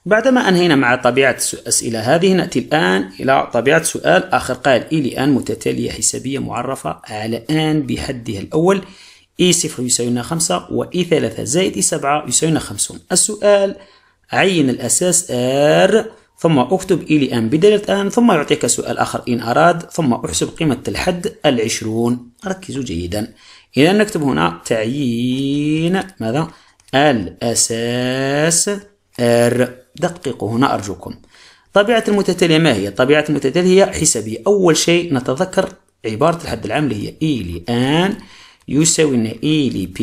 بعدما أنهينا مع طبيعة الأسئلة هذه نأتي الآن إلى طبيعة سؤال آخر قال إي لآن متتالية حسابية معرفة على آن بحدها الأول إي صفر يساوينا خمسة وإي ثلاثة زائد إي سبعة يساوينا خمسون السؤال عين الأساس آر ثم اكتب إي لآن بدالة آن ثم يعطيك سؤال آخر إن أراد ثم احسب قيمة الحد العشرون ركزوا جيدا إذا نكتب هنا تعيين ماذا الأساس R دققوا هنا أرجوكم طبيعة المتتالية ما هي؟ طبيعة المتتالية هي حسابية أول شيء نتذكر عبارة الحد العام اللي هي إي لي N يساوي لنا إي e لي P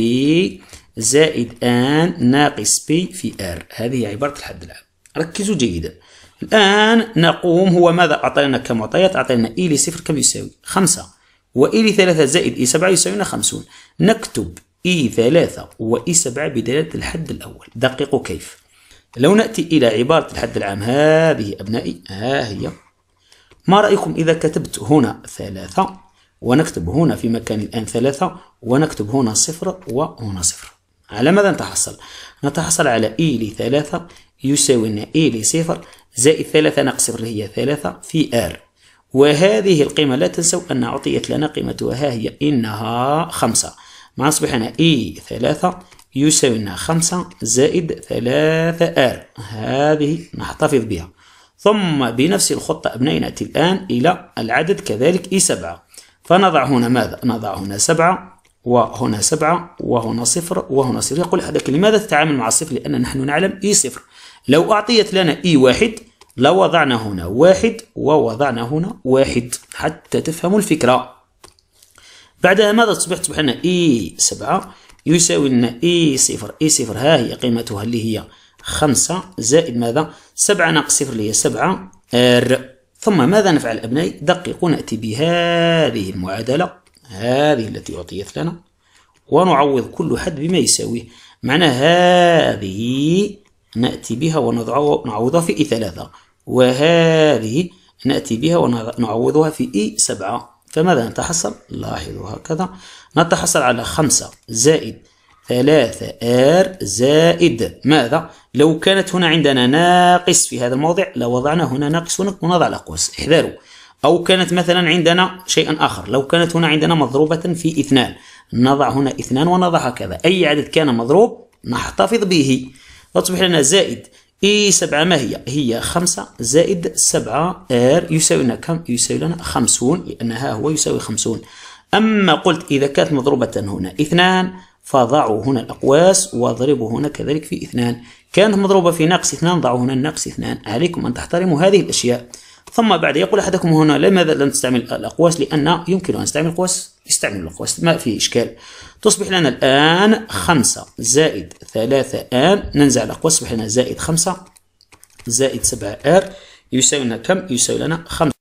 زائد آن ناقص بي في آر هذه هي عبارة الحد العام ركزوا جيدا الآن نقوم هو ماذا أعطينا كمعطيات أعطينا إي e لي صفر كم يساوي؟ خمسة وإي e لي ثلاثة زائد إي سبعة يساوي لنا خمسون نكتب إي ثلاثة وإي سبعة بدلالة الحد الأول دققوا كيف لو نأتي إلى عبارة الحد العام هذه أبنائي ها هي ما رأيكم إذا كتبت هنا ثلاثة ونكتب هنا في مكان الآن ثلاثة ونكتب هنا صفر وهنا صفر على ماذا نتحصل؟ نتحصل على إي e لثلاثة يساوي لنا إي e لصفر زائد ثلاثة ناقص صفر هي ثلاثة في آر وهذه القيمة لا تنسوا أن أعطيت لنا قيمتها ها هي إنها خمسة مع أصبحنا إي e ثلاثة يساوي لنا خمسة زائد ثلاثة آر هذه نحتفظ بها ثم بنفس الخطة أبنائي نأتي الآن إلى العدد كذلك إي سبعة فنضع هنا ماذا؟ نضع هنا سبعة وهنا سبعة وهنا صفر وهنا صفر يقول أحدك لماذا تتعامل مع الصفر؟ لأن نحن نعلم إي صفر لو أعطيت لنا إي واحد لوضعنا هنا واحد ووضعنا هنا واحد حتى تفهموا الفكرة بعدها ماذا تصبح؟ تصبح لنا إي سبعة يساوي لنا اي صفر اي صفر ها هي قيمتها اللي هي خمسة زائد ماذا سبعة ناقص صفر اللي هي سبعة ر ثم ماذا نفعل أبنائي دقيقوا نأتي بهذه المعادلة هذه التي أعطيت لنا ونعوض كل حد بما يساويه معنى هذه نأتي بها ونعوضها في إي ثلاثة وهذه نأتي بها ونعوضها في إي سبعة فماذا نتحصل لاحظوا هكذا نتحصل على خمسة زائد ثلاثة ار زائد ماذا لو كانت هنا عندنا ناقص في هذا الموضع لوضعنا هنا ناقص ونضع له احذروا أو كانت مثلا عندنا شيئا آخر لو كانت هنا عندنا مضروبة في اثنان نضع هنا اثنان ونضع هكذا أي عدد كان مضروب نحتفظ به فتصبح لنا زائد اي 7 ما هي هي 5 زائد 7 ار يساوي لنا كم يساوي لنا 50 لان ها هو يساوي 50 اما قلت اذا كانت مضروبه هنا اثنان فضعوا هنا الأقواس واضربوا هنا كذلك في اثنان كانت مضروبة في ناقص اثنان ضعوا هنا ناقص اثنان عليكم أن تحترموا هذه الأشياء ثم بعد يقول أحدكم هنا لماذا لم تستعمل الأقواس لأن يمكن أن تستعمل قوس استعمل الأقواس ما في إشكال تصبح لنا الآن خمسة زائد ثلاثة آن ننزع الأقوى تصبح لنا زائد خمسة زائد سبعة آر يساوي لنا كم؟ يساوي لنا خمسة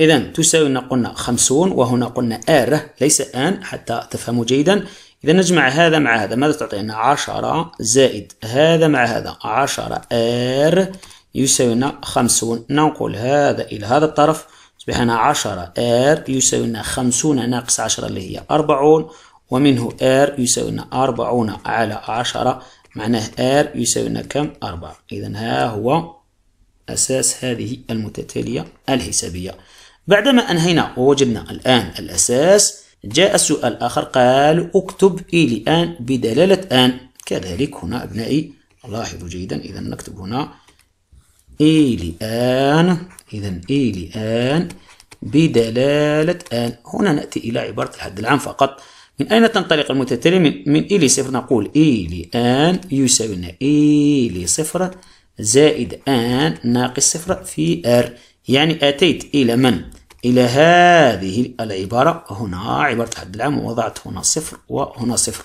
إذا تساوي لنا قلنا خمسون وهنا قلنا آر ليس آن حتى تفهموا جيدا إذا نجمع هذا مع هذا ماذا تعطينا؟ عشرة زائد هذا مع هذا عشرة آر يساوي لنا خمسون ننقل هذا إلى هذا الطرف يصبح لنا عشرة آر يساوي لنا خمسون ناقص عشرة اللي هي أربعون ومنه R يساوي لنا أربعون على عشرة معناه R يساوي لنا كم أربعة إذا ها هو أساس هذه المتتالية الحسابية بعدما أنهينا ووجدنا الآن الأساس جاء السؤال الآخر قال اكتب إي لآن بدلالة آن كذلك هنا أبنائي لاحظوا جيدا إذا نكتب هنا إي لآن إذا إي لآن بدلالة آن هنا نأتي إلى عبارة الحد العام فقط من أين تنطلق المتتالية من, من إي لصفر نقول إي لآن يساوينا إي لصفر زائد آن ناقص صفر في آر يعني أتيت إلى من؟ إلى هذه العبارة هنا عبارة الحد العام ووضعت هنا صفر وهنا صفر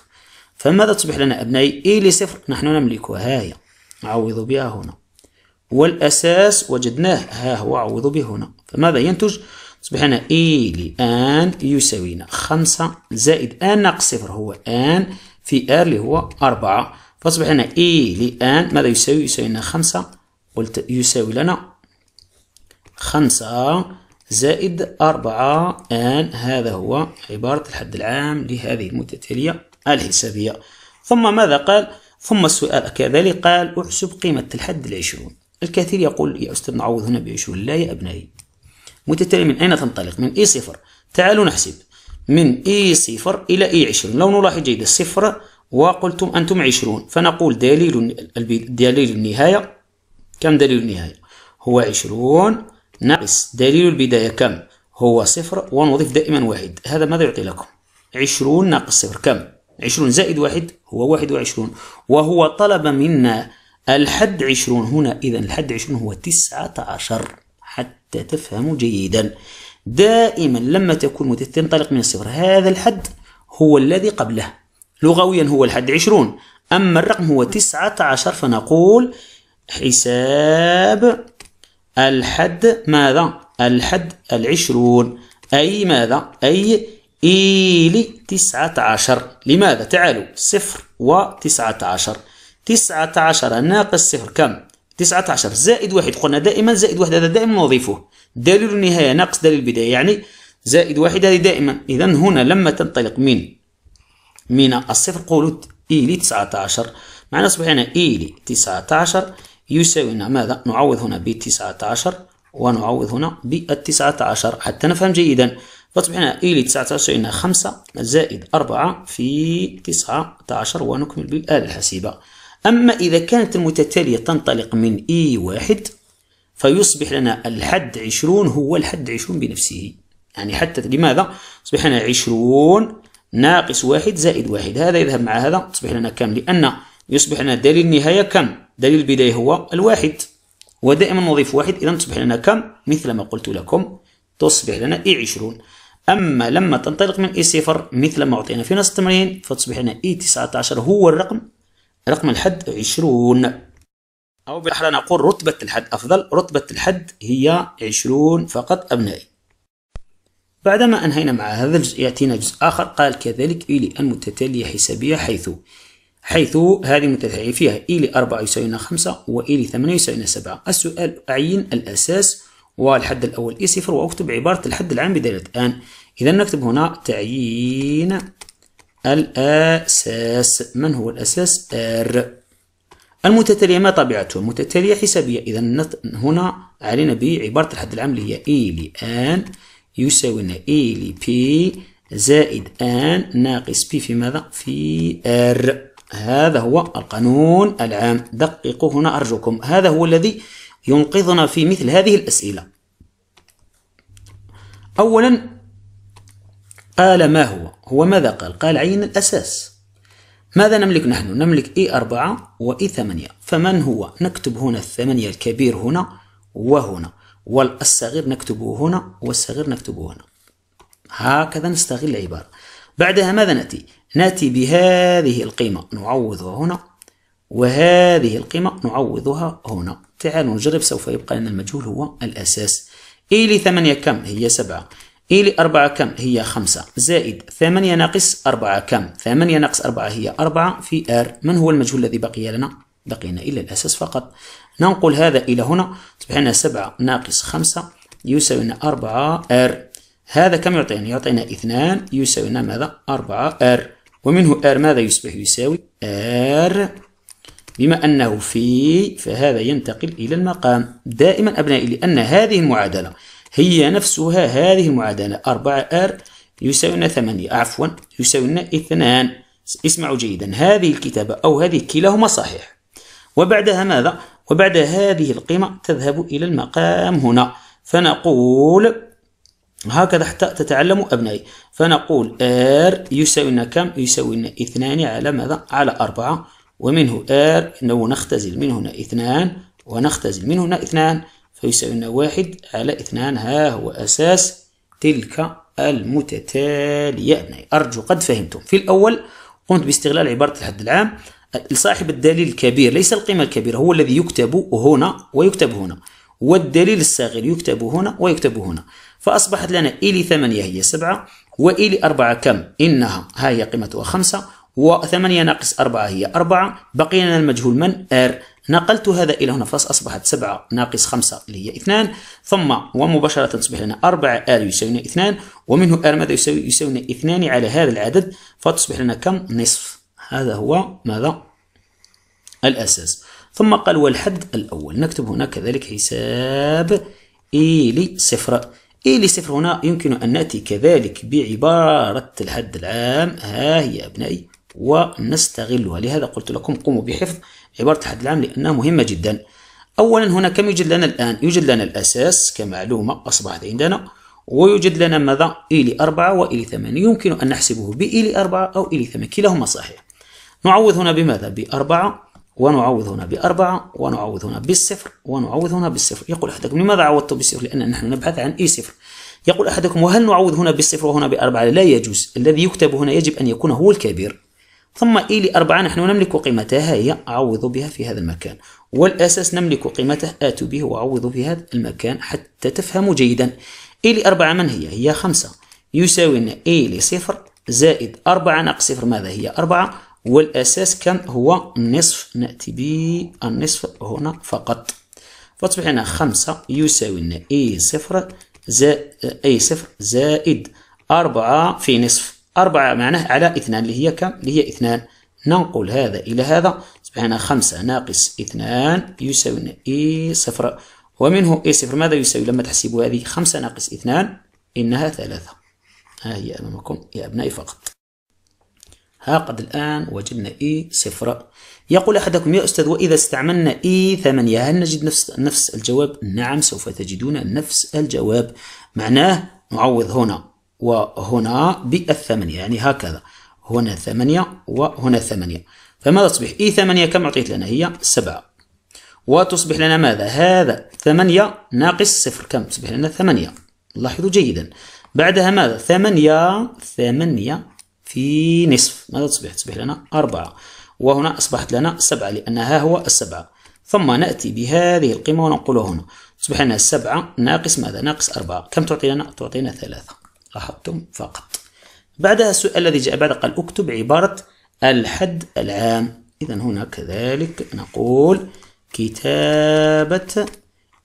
فماذا تصبح لنا أبنائي؟ إي لصفر نحن نملكها هاي عوض بها هنا والأساس وجدناه ها هو عوض به هنا فماذا ينتج؟ هنا إي لآن يساوينا خمسة زائد آن ناقص صفر هو آن في آر اللي هو أربعة فأصبح هنا إي لآن ماذا يساوي؟ يساوي لنا خمسة قلت يساوي لنا خمسة زائد أربعة آن هذا هو عبارة الحد العام لهذه المتتالية الحسابية ثم ماذا قال؟ ثم السؤال كذلك قال احسب قيمة الحد العشرون الكثير يقول يا أستاذ نعوض هنا بعشرون لا يا أبنائي وتالتالي من أين تنطلق؟ من إي e صفر تعالوا نحسب من إي e صفر إلى إي e عشرون لو نلاحظ جيدا الصفر وقلتم أنتم عشرون فنقول دليل دليل النهاية كم دليل النهاية؟ هو عشرون ناقص دليل البداية كم؟ هو صفر ونضيف دائما واحد هذا ماذا يعطي لكم؟ عشرون ناقص صفر كم؟ عشرون زائد واحد هو واحد وعشرون وهو طلب منا الحد عشرون هنا إذا الحد عشرون هو تسعة عشر حتى تفهم جيدا دائما لما تكون تنطلق من الصفر هذا الحد هو الذي قبله لغويا هو الحد عشرون أما الرقم هو تسعة عشر فنقول حساب الحد ماذا الحد العشرون أي ماذا أي إيلي تسعة عشر لماذا تعالوا صفر وتسعة عشر تسعة عشر ناقص صفر كم 19 زائد واحد قلنا دائما زائد واحد هذا دائما نضيفه دليل النهاية ناقص دليل البداية يعني زائد واحد هذه دائما إذا هنا لما تنطلق من من الصفر قولوا إي لي 19 معنا أصبح هنا إي لي 19 يساوي لنا ماذا نعوض هنا ب 19 ونعوض هنا ب 19 حتى نفهم جيدا فأصبح هنا إي لي 19 يساوي لنا 5 زائد 4 في 19 ونكمل بالآلة الحاسبة أما إذا كانت المتتالية تنطلق من إي واحد فيصبح لنا الحد عشرون هو الحد عشرون بنفسه يعني حتى لماذا؟ يصبح لنا عشرون ناقص واحد زائد واحد هذا يذهب مع هذا تصبح لنا كم لأن يصبح لنا دليل النهاية كم دليل البداية هو الواحد ودائما نضيف واحد إذا تصبح لنا كم مثل ما قلت لكم تصبح لنا إي عشرون أما لما تنطلق من إي صفر مثل ما أعطينا في نص التمرين فتصبح لنا إي 19 هو الرقم رقم الحد 20 أو بالأحرى نقول رتبة الحد أفضل رتبة الحد هي 20 فقط أبنائي بعدما أنهينا مع هذا الجزء يأتينا جزء آخر قال كذلك إلي المتتالية حسابية حيث حيث هذه المتتالية فيها إلي 4 يساوينا 5 وإلي 8 يساوينا 7 السؤال أعين الأساس والحد الأول إي صفر وأكتب عبارة الحد العام بدالة آن إذا نكتب هنا تعيين الأساس من هو الأساس R المتتالية ما طبيعته متتالية حسابية إذا هنا علينا بعبارة الحد العام اللي هي E لآن يساوينا لنا E ل زائد آن ناقص P في ماذا؟ في R هذا هو القانون العام دققوا هنا أرجوكم هذا هو الذي ينقذنا في مثل هذه الأسئلة أولا قال ما هو هو ماذا قال؟ قال عين الأساس ماذا نملك نحن؟ نملك إي أربعة وإي ثمانية فمن هو؟ نكتب هنا الثمانية الكبير هنا وهنا والصغير نكتبه هنا والصغير نكتبه هنا هكذا نستغل العبارة بعدها ماذا نأتي؟ نأتي بهذه القيمة نعوضها هنا وهذه القيمة نعوضها هنا تعالوا نجرب سوف يبقى لنا المجهول هو الأساس إي لثمانية كم؟ هي سبعة إي لأربعة كم هي خمسة زائد ثمانية ناقص أربعة كم ثمانية ناقص أربعة هي أربعة في آر من هو المجهول الذي بقي لنا بقينا إلى الأساس فقط ننقل هذا إلى هنا تصبح سبعة ناقص خمسة يساوينا أربعة آر هذا كم يعطينا يعطينا اثنان يساوينا ماذا أربعة آر ومنه آر ماذا يصبح يساوي آر بما أنه في فهذا ينتقل إلى المقام دائما أبنائي لأن هذه المعادلة هي نفسها هذه المعادلة أربعة ار يساوي لنا ثمانية عفوا يساوي لنا اثنان اسمعوا جيدا هذه الكتابة أو هذه كلاهما صحيح وبعدها ماذا؟ وبعد هذه القيمة تذهب إلى المقام هنا فنقول هكذا حتى تتعلم أبنائي فنقول R يساوي لنا كم؟ يساوي لنا اثنان على ماذا؟ على أربعة ومنه R نختزل من هنا اثنان ونختزل من هنا اثنان فيساوي لنا واحد على اثنان ها هو أساس تلك المتتالية أرجو قد فهمتم في الأول قمت باستغلال عبارة الحد العام لصاحب الدليل الكبير ليس القيمة الكبيرة هو الذي يكتب هنا ويكتب هنا والدليل الصغير يكتب هنا ويكتب هنا فأصبحت لنا إلي ثمانية هي سبعة وإلي أربعة كم إنها ها هي قيمتها خمسة وثمانية ناقص أربعة هي أربعة بقي لنا المجهول من R نقلت هذا إلى هنا فأصبحت 7 ناقص 5 اللي هي 2 ثم ومباشرة تصبح لنا 4 آل يساوينا 2 ومنه آل ماذا يساوي يساوينا 2 على هذا العدد فتصبح لنا كم نصف هذا هو ماذا الأساس ثم قال والحد الأول نكتب هنا كذلك حساب إيلي صفر إيلي صفر هنا يمكن أن نأتي كذلك بعبارة الحد العام ها هي أبنائي ونستغلها لهذا قلت لكم قوموا بحفظ عبارة الحد العام لأنها مهمة جدا أولا هنا كم يوجد لنا الآن يوجد لنا الأساس كمعلومة أصبحت عندنا ويوجد لنا ماذا إي e أربعة وإي e ثمانية يمكن أن نحسبه بإي e أربعة أو إي ثمانية كلاهما صحيح نعوض هنا بماذا بأربعة ونعوض هنا بأربعة ونعوض هنا بالصفر ونعوض هنا بالصفر يقول أحدكم لماذا عوضت بالصفر لأن نحن نبحث عن إي صفر يقول أحدكم وهل نعوض هنا بالصفر وهنا بأربعة لا يجوز الذي يكتب هنا يجب أن يكون هو الكبير ثم إي لأربعة نحن نملك قيمتها هي أعوض بها في هذا المكان والأساس نملك قيمته آت به وأعوض في هذا المكان حتى تفهموا جيدا إي لأربعة من هي؟ هي خمسة يساوي لنا إي لصفر زائد أربعة ناقص صفر ماذا هي أربعة والأساس كم هو النصف نأتي به النصف هنا فقط فتصبح هنا خمسة يساوي إي صفر زائد أي صفر زائد أربعة في نصف أربعة معناه على اثنان اللي هي كم اللي هي اثنان ننقل هذا إلى هذا سبحانه خمسة ناقص اثنان يساوي لنا إي صفر ومنه إي صفر ماذا يساوي لما تحسبوا هذه خمسة ناقص اثنان إنها ثلاثة ها هي أمامكم يا أبنائي فقط ها قد الآن وجدنا إي صفر يقول أحدكم يا أستاذ وإذا استعملنا إي ثمانية هل نجد نفس نفس الجواب؟ نعم سوف تجدون نفس الجواب معناه نعوض هنا وهنا بالثمانية يعني هكذا هنا ثمانية وهنا ثمانية فماذا تصبح إي ثمانية كم أعطيت لنا هي سبعة وتصبح لنا ماذا هذا ثمانية ناقص صفر كم تصبح لنا ثمانية لاحظوا جيدا بعدها ماذا ثمانية ثمانية في نصف ماذا تصبح تصبح لنا أربعة وهنا أصبحت لنا سبعة لأنها هو السبعة ثم نأتي بهذه القيمة وننقلها هنا تصبح لنا سبعة ناقص ماذا ناقص أربعة كم تعطي لنا تعطينا ثلاثة لاحظتم فقط بعدها السؤال الذي جاء بعد قال اكتب عبارة الحد العام إذا هنا كذلك نقول كتابة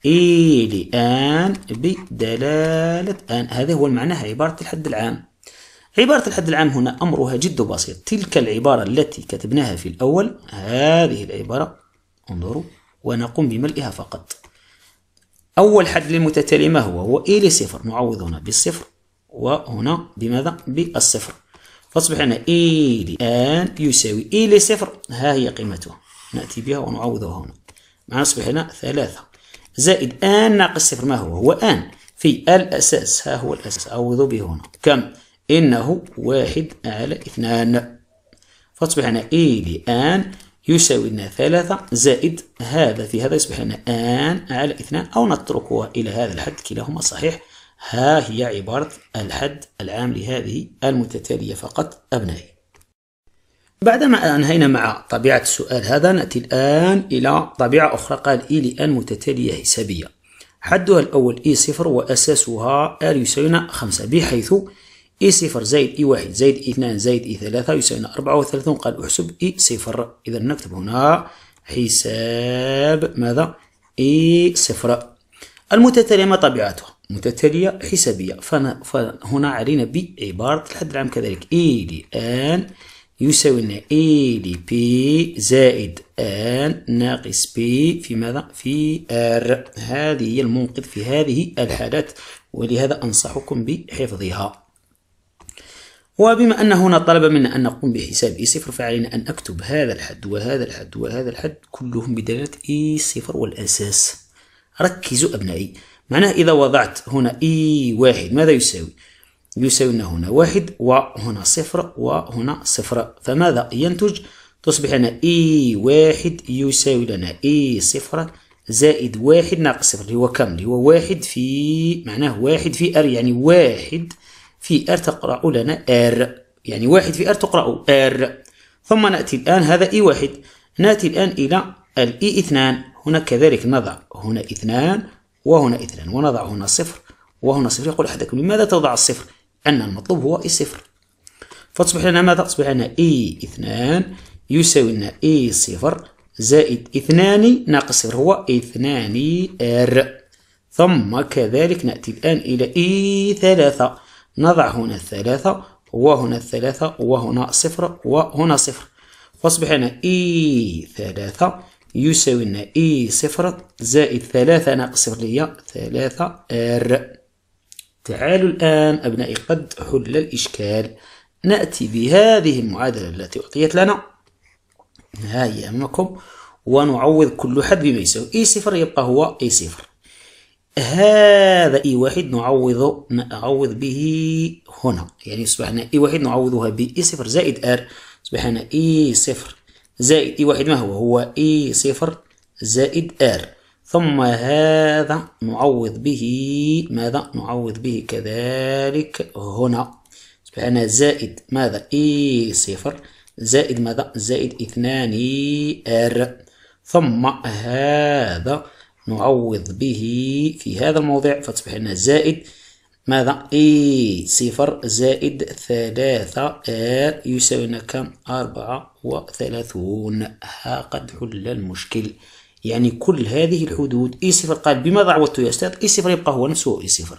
إيلي آن بدلالة آن هذا هو المعنى عبارة الحد العام عبارة الحد العام هنا أمرها جد بسيط تلك العبارة التي كتبناها في الأول هذه العبارة انظروا ونقوم بملئها فقط أول حد للمتتالي ما هو؟ هو هو ايلي صفر نعوض هنا بالصفر وهنا بماذا بالصفر فاصبح هنا اي ان يساوي اي لصفر ها هي قيمتها ناتي بها ونعوضها هنا معنا اصبح هنا ثلاثة زائد ان ناقص صفر ما هو هو ان في الاساس ها هو الاساس اعوض به هنا كم انه واحد على اثنان فاصبح هنا اي لان يساوي لنا ثلاثة زائد هذا في هذا يصبح لنا آن على اثنان أو نتركها إلى هذا الحد كلاهما صحيح ها هي عبارة الحد العام لهذه المتتالية فقط أبنائي بعدما أنهينا مع طبيعة السؤال هذا نأتي الآن إلى طبيعة أخرى قال إي لأن متتالية حسابية حدها الأول إي صفر وأساسها آل يساوينا خمسة بحيث إي صفر زائد إي واحد زائد إي اثنان زائد إي ثلاثة يساوينا أربعة وثلاثون قال أحسب إي صفر إذا نكتب هنا حساب ماذا إي صفر المتتالية ما طبيعتها متتالية حسابية فهنا علينا بعبارة الحد العام كذلك اي دي ان يساوي لنا اي دي بي زائد ان ناقص بي في ماذا؟ في ار هذه هي المنقذ في هذه الحالات ولهذا أنصحكم بحفظها وبما أن هنا طلب منا أن نقوم بحساب إي صفر فعلينا أن أكتب هذا الحد وهذا الحد وهذا الحد كلهم بدلالة إي صفر والأساس ركزوا أبنائي معناه إذا وضعت هنا إي واحد ماذا يساوي؟ يساوي أن هنا واحد وهنا صفر وهنا صفر فماذا ينتج؟ تصبح لنا إي واحد يساوي لنا إي صفر زائد واحد ناقص صفر اللي هو كم؟ اللي هو واحد في معناه واحد في ار يعني واحد في ار تقرأ لنا ار يعني واحد في ار تقرأ ار ثم نأتي الآن هذا إي واحد نأتي الآن إلى الإي اثنان هنا كذلك نضع هنا اثنان وهنا اثنان ونضع هنا صفر وهنا صفر يقول أحدكم لماذا توضع الصفر أن المطلوب هو الصفر فتصبح لنا ماذا تصبح لنا إي اثنان يساوي لنا إي صفر زائد اثنان ناقص صفر هو اثنان ار ثم كذلك نأتي الآن إلى إي ثلاثة نضع هنا الثلاثة وهنا الثلاثة وهنا صفر وهنا صفر فاصبح لنا إي ثلاثة يساوي لنا اي صفر زائد ثلاثة ناقص صفر اللي هي ثلاثة ار تعالوا الآن أبنائي قد حل الإشكال نأتي بهذه المعادلة التي أعطيت لنا ها هي أمامكم ونعوض كل حد بما يساوي اي صفر يبقى هو اي صفر هذا اي واحد نعوض نعوض به هنا يعني يصبح اي واحد نعوضها باي صفر زائد ار يصبح اي صفر زائد اي واحد ما هو هو اي صفر زائد ار ثم هذا نعوض به ماذا نعوض به كذلك هنا فأنا زائد ماذا اي صفر زائد ماذا زائد اثنان ار ثم هذا نعوض به في هذا الموضع فتصبح لنا زائد ماذا اي صفر زائد ثلاثة ار يساوي لنا كم أربعة وثلاثون ها قد حل المشكل يعني كل هذه الحدود اي صفر قال بماذا عوضته يا أستاذ اي صفر يبقى هو نفسه اي صفر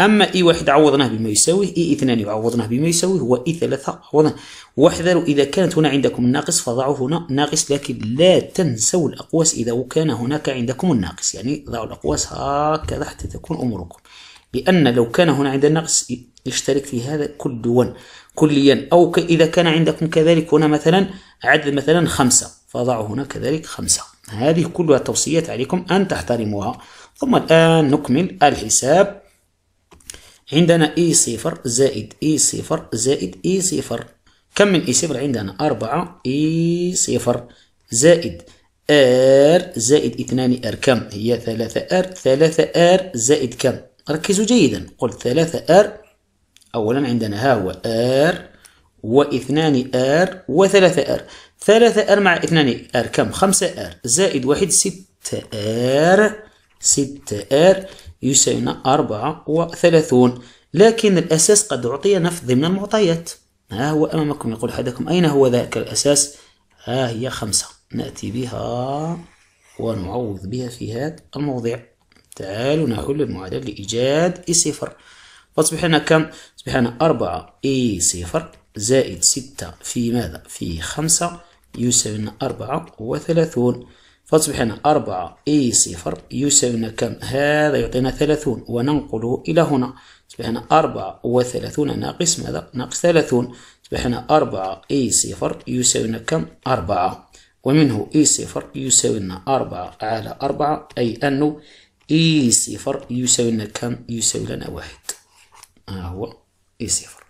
أما اي واحد عوضناه بما يساويه اي اثنان عوضناه بما يساويه هو اي ثلاثة عوضناه واحذروا إذا كانت هنا عندكم الناقص فضعوا هنا ناقص لكن لا تنسوا الأقواس إذا كان هناك عندكم الناقص يعني ضعوا الأقواس هكذا حتى تكون أموركم لأن لو كان هنا عندنا نقص يشترك في هذا كل دول كليا أو إذا كان عندكم كذلك هنا مثلا عدد مثلا خمسة فضعوا هنا كذلك خمسة هذه كلها توصيات عليكم أن تحترموها ثم الآن نكمل الحساب عندنا اي e صفر زائد اي e صفر زائد اي e صفر كم من اي صفر عندنا أربعة اي صفر زائد ار زائد اثنان ار كم هي ثلاثة ار ثلاثة ار زائد كم ركزوا جيدا قلت ثلاثة ار أولا عندنا ها هو ار واثنان ار وثلاثة ار ثلاثة ار مع اثنان ار كم خمسة ار زائد واحد ستة ار ستة ار يساوينا أربعة وثلاثون لكن الأساس قد أعطي نفذ ضمن المعطيات ها هو أمامكم يقول أحدكم أين هو ذاك الأساس ها هي خمسة نأتي بها ونعوض بها في هذا الموضوع تعالوا نحل المعادلة لإيجاد إي e صفر فتصبح لنا كم؟ تصبح لنا أربعة إي e صفر زائد ستة في ماذا؟ في خمسة يساوي لنا أربعة وثلاثون فتصبح لنا أربعة إي e صفر يساوي لنا كم؟ هذا يعطينا ثلاثون وننقله إلى هنا تصبح لنا أربعة وثلاثون ناقص ماذا؟ ناقص ثلاثون تصبح لنا أربعة إي صفر يساوي لنا كم؟ أربعة ومنه إي صفر يساوي لنا أربعة على أربعة أي أنه اي صفر يساوي لنا كم يساوي لنا واحد ها آه هو اي صفر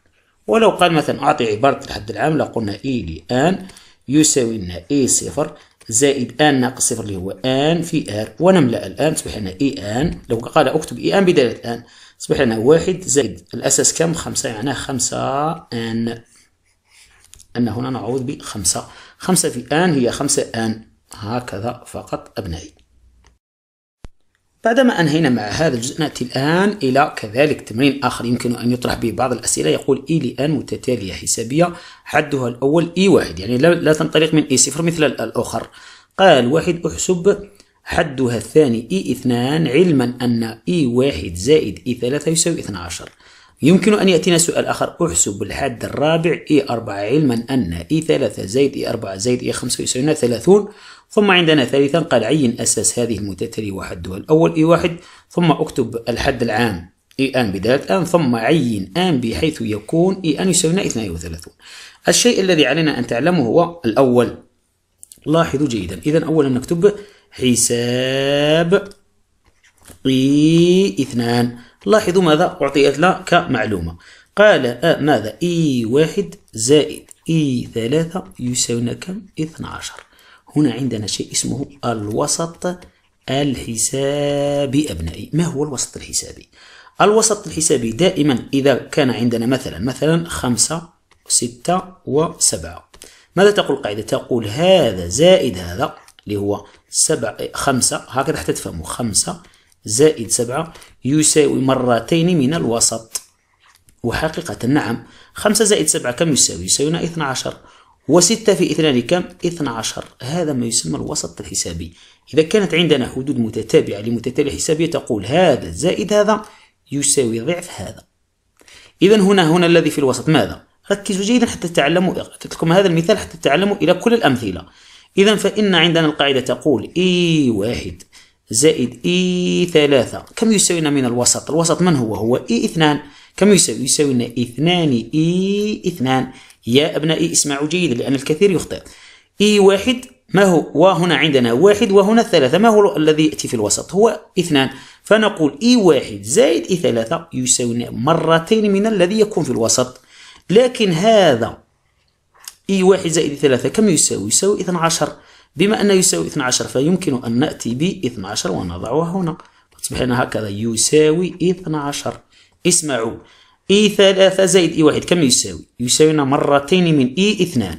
ولو قال مثلا اعطي عبارة الحد العام لقلنا اي لان يساوي لنا اي صفر زائد ان ناقص صفر اللي هو ان في ار ونملأ الان تصبح لنا اي ان لو قال اكتب اي ان بدالة ان تصبح لنا واحد زائد الاساس كم خمسة يعني خمسة ان ان هنا نعوض بخمسة خمسة في ان هي خمسة ان هكذا فقط ابنائي بعدما أنهينا مع هذا الجزء نأتي الآن إلى كذلك تمرين آخر يمكن أن يطرح به بعض الأسئلة يقول إي e لأن متتالية حسابية حدها الأول إي e واحد يعني لا تنطلق من إي e صفر مثل الآخر قال واحد أحسب حدها الثاني إي اثنان علما أن إي واحد زائد إي ثلاثة يساوي عشر يمكن أن يأتينا سؤال آخر أحسب الحد الرابع إي أربعة علما أن إي ثلاثة زائد إي أربعة زائد إي خمسة يساوينا ثلاثون ثم عندنا ثالثا قال عين أساس هذه واحد وحدها الأول إي واحد ثم أكتب الحد العام إي آن بدالة آن ثم عين آن بحيث يكون إي آن إثنان 32 الشيء الذي علينا أن تعلمه هو الأول لاحظوا جيدا إذا أولا نكتب حساب إي اثنان لاحظوا ماذا أعطيت لا كمعلومة قال آه ماذا إي واحد زائد إي ثلاثة يساوينا كم؟ 12 هنا عندنا شيء اسمه الوسط الحسابي أبنائي ما هو الوسط الحسابي؟ الوسط الحسابي دائما إذا كان عندنا مثلا مثلا خمسة وستة وسبعة ماذا تقول القاعدة؟ تقول هذا زائد هذا اللي هو سبع خمسة هكذا حتى تفهموا خمسة زائد سبعة يساوي مرتين من الوسط وحقيقة نعم خمسة زائد سبعة كم يساوي؟ يساوينا 12 وستة في اثنان كم؟ 12 هذا ما يسمى الوسط الحسابي إذا كانت عندنا حدود متتابعة لمتتالية حسابية تقول هذا زائد هذا يساوي ضعف هذا إذا هنا هنا الذي في الوسط ماذا؟ ركزوا جيدا حتى تتعلموا أعطيت لكم هذا المثال حتى تتعلموا إلى كل الأمثلة إذا فإن عندنا القاعدة تقول إي واحد زائد إي ثلاثة كم يساوينا من الوسط؟ الوسط من هو؟ هو إي اثنان كم يساوي؟ يساوينا اثنان إي اثنان يا أبنائي اسمعوا جيدا لأن الكثير يخطئ إي واحد ما هو وهنا عندنا واحد وهنا ثلاثة ما هو الذي يأتي في الوسط هو اثنان فنقول إي واحد زائد إي ثلاثة يساوي مرتين من الذي يكون في الوسط لكن هذا إي واحد زائد ثلاثة كم يساوي يساوي إثنى عشر بما أنه يساوي إثنى عشر فيمكن أن نأتي ب عشر ونضعها هنا تصبح هكذا يساوي إثنى عشر اسمعوا اي ثلاثة زائد اي واحد كم يساوي؟ يساوينا مرتين من اي اثنان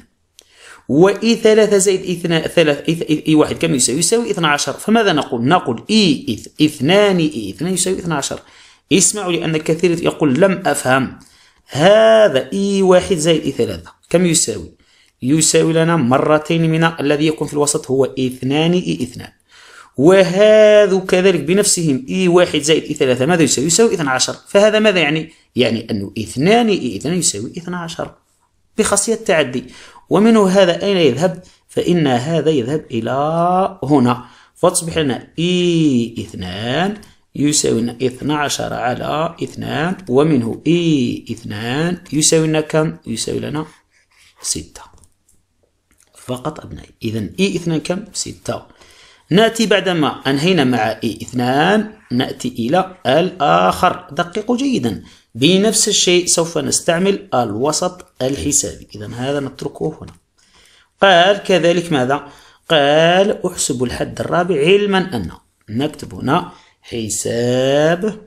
واي ثلاثة زائد اي اثنان ثلاثة اي واحد كم يساوي؟ يساوي 12 فماذا نقول؟ نقول اي اثنان اي اثنان يساوي 12 اسمعوا لان كثير يقول لم افهم هذا اي واحد زائد اي ثلاثة كم يساوي؟ يساوي لنا مرتين من الذي يكون في الوسط هو اثنان اي اثنان وهذا كذلك بنفسهم اي واحد زائد اي ثلاثة ماذا يساوي؟ يساوي 12 فهذا ماذا يعني؟ يعني أنه اثنان اثنان يساوي اثنا عشر بخاصية التعدي ومنه هذا أين يذهب فإن هذا يذهب إلى هنا فتصبح لنا إي اثنان يساوي لنا عشر على اثنان ومنه إي اثنان يساوي لنا كم؟ يساوي لنا ستة فقط أبنائي إذا إي اثنان كم؟ ستة نأتي بعدما أنهينا مع إي اثنان نأتي إلى الآخر دققوا جيدا بنفس الشيء سوف نستعمل الوسط الحسابي إذا هذا نتركه هنا قال كذلك ماذا؟ قال أحسب الحد الرابع علما أن نكتب هنا حساب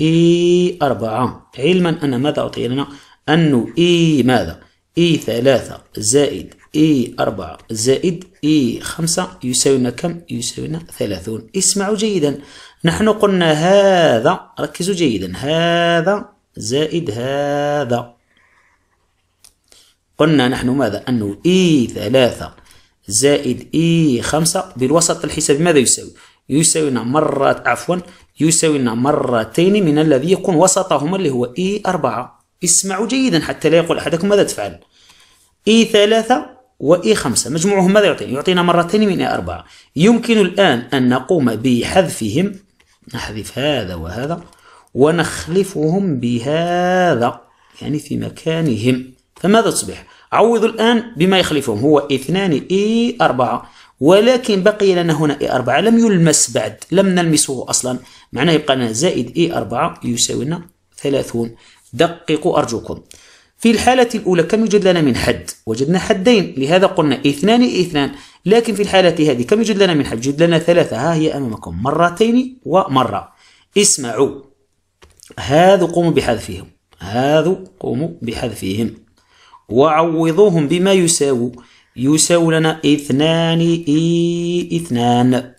إي أربعة علما أن ماذا أعطي لنا؟ أنه إي ماذا؟ إي ثلاثة زائد اي 4 زائد اي 5 لنا كم لنا 30 اسمعوا جيدا نحن قلنا هذا ركزوا جيدا هذا زائد هذا قلنا نحن ماذا انه اي 3 زائد اي 5 بالوسط الحسابي ماذا يساوي لنا مرات عفوا لنا مرتين من الذي يكون وسطهما اللي هو اي 4 اسمعوا جيدا حتى لا يقول احدكم ماذا تفعل اي 3 وإي 5 مجموعهم ماذا يعطينا؟ يعطينا مرتين من إي 4 يمكن الآن أن نقوم بحذفهم نحذف هذا وهذا ونخلفهم بهذا يعني في مكانهم فماذا تصبح؟ عوض الآن بما يخلفهم هو اثنان إي 4 ولكن بقي لنا هنا إي 4 لم يلمس بعد لم نلمسه أصلا معناه يبقى لنا زائد إي 4 يساوي لنا 30 دققوا أرجوكم في الحالة الأولى كم يوجد لنا من حد وجدنا حدين لهذا قلنا اثنان اثنان لكن في الحالة هذه كم يوجد لنا من حد يوجد لنا ثلاثة ها هي أمامكم مرتين ومرة اسمعوا هذا قوموا بحذفهم هذا قوموا بحذفهم وعوضوهم بما يساوي يساوي لنا اثنان إي اثنان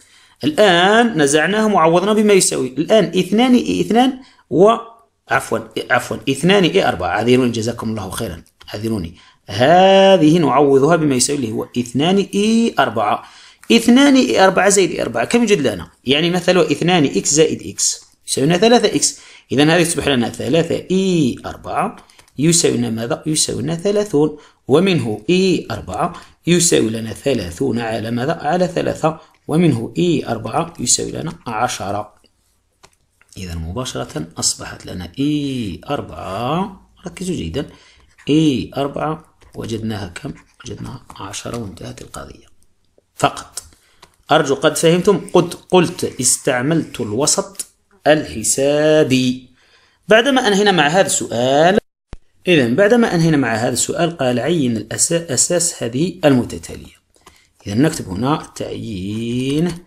الآن نزعناهم وعوضنا بما يساوي الآن اثنان إي اثنان و عفوا عفوا اثنان اي اربعه اعذروني جزاكم الله خيرا اعذروني هذه نعوضها بما يساوي اللي هو اثنان اي اربعه اثنان اي اربعه زائد اي اربعه كم يوجد لنا؟ يعني مثلا اثنان اكس زائد اكس يساوي لنا ثلاثه اكس اذا هذه تصبح لنا ثلاثه اي إيه اربعه يساوي لنا ماذا؟ يساوي لنا 30 ومنه اي اربعة يساوي لنا 30 على ماذا؟ على ثلاثة ومنه اي اربعة يساوي لنا 10 إذا مباشرة أصبحت لنا إي e أربعة ركزوا جيدا إي e أربعة وجدناها كم؟ وجدناها عشرة وانتهت القضية فقط أرجو قد فهمتم قد قلت استعملت الوسط الحسابي بعدما أنهينا مع هذا السؤال إذا بعدما أنهينا مع هذا السؤال قال عين الأساس هذه المتتالية إذا نكتب هنا تعيين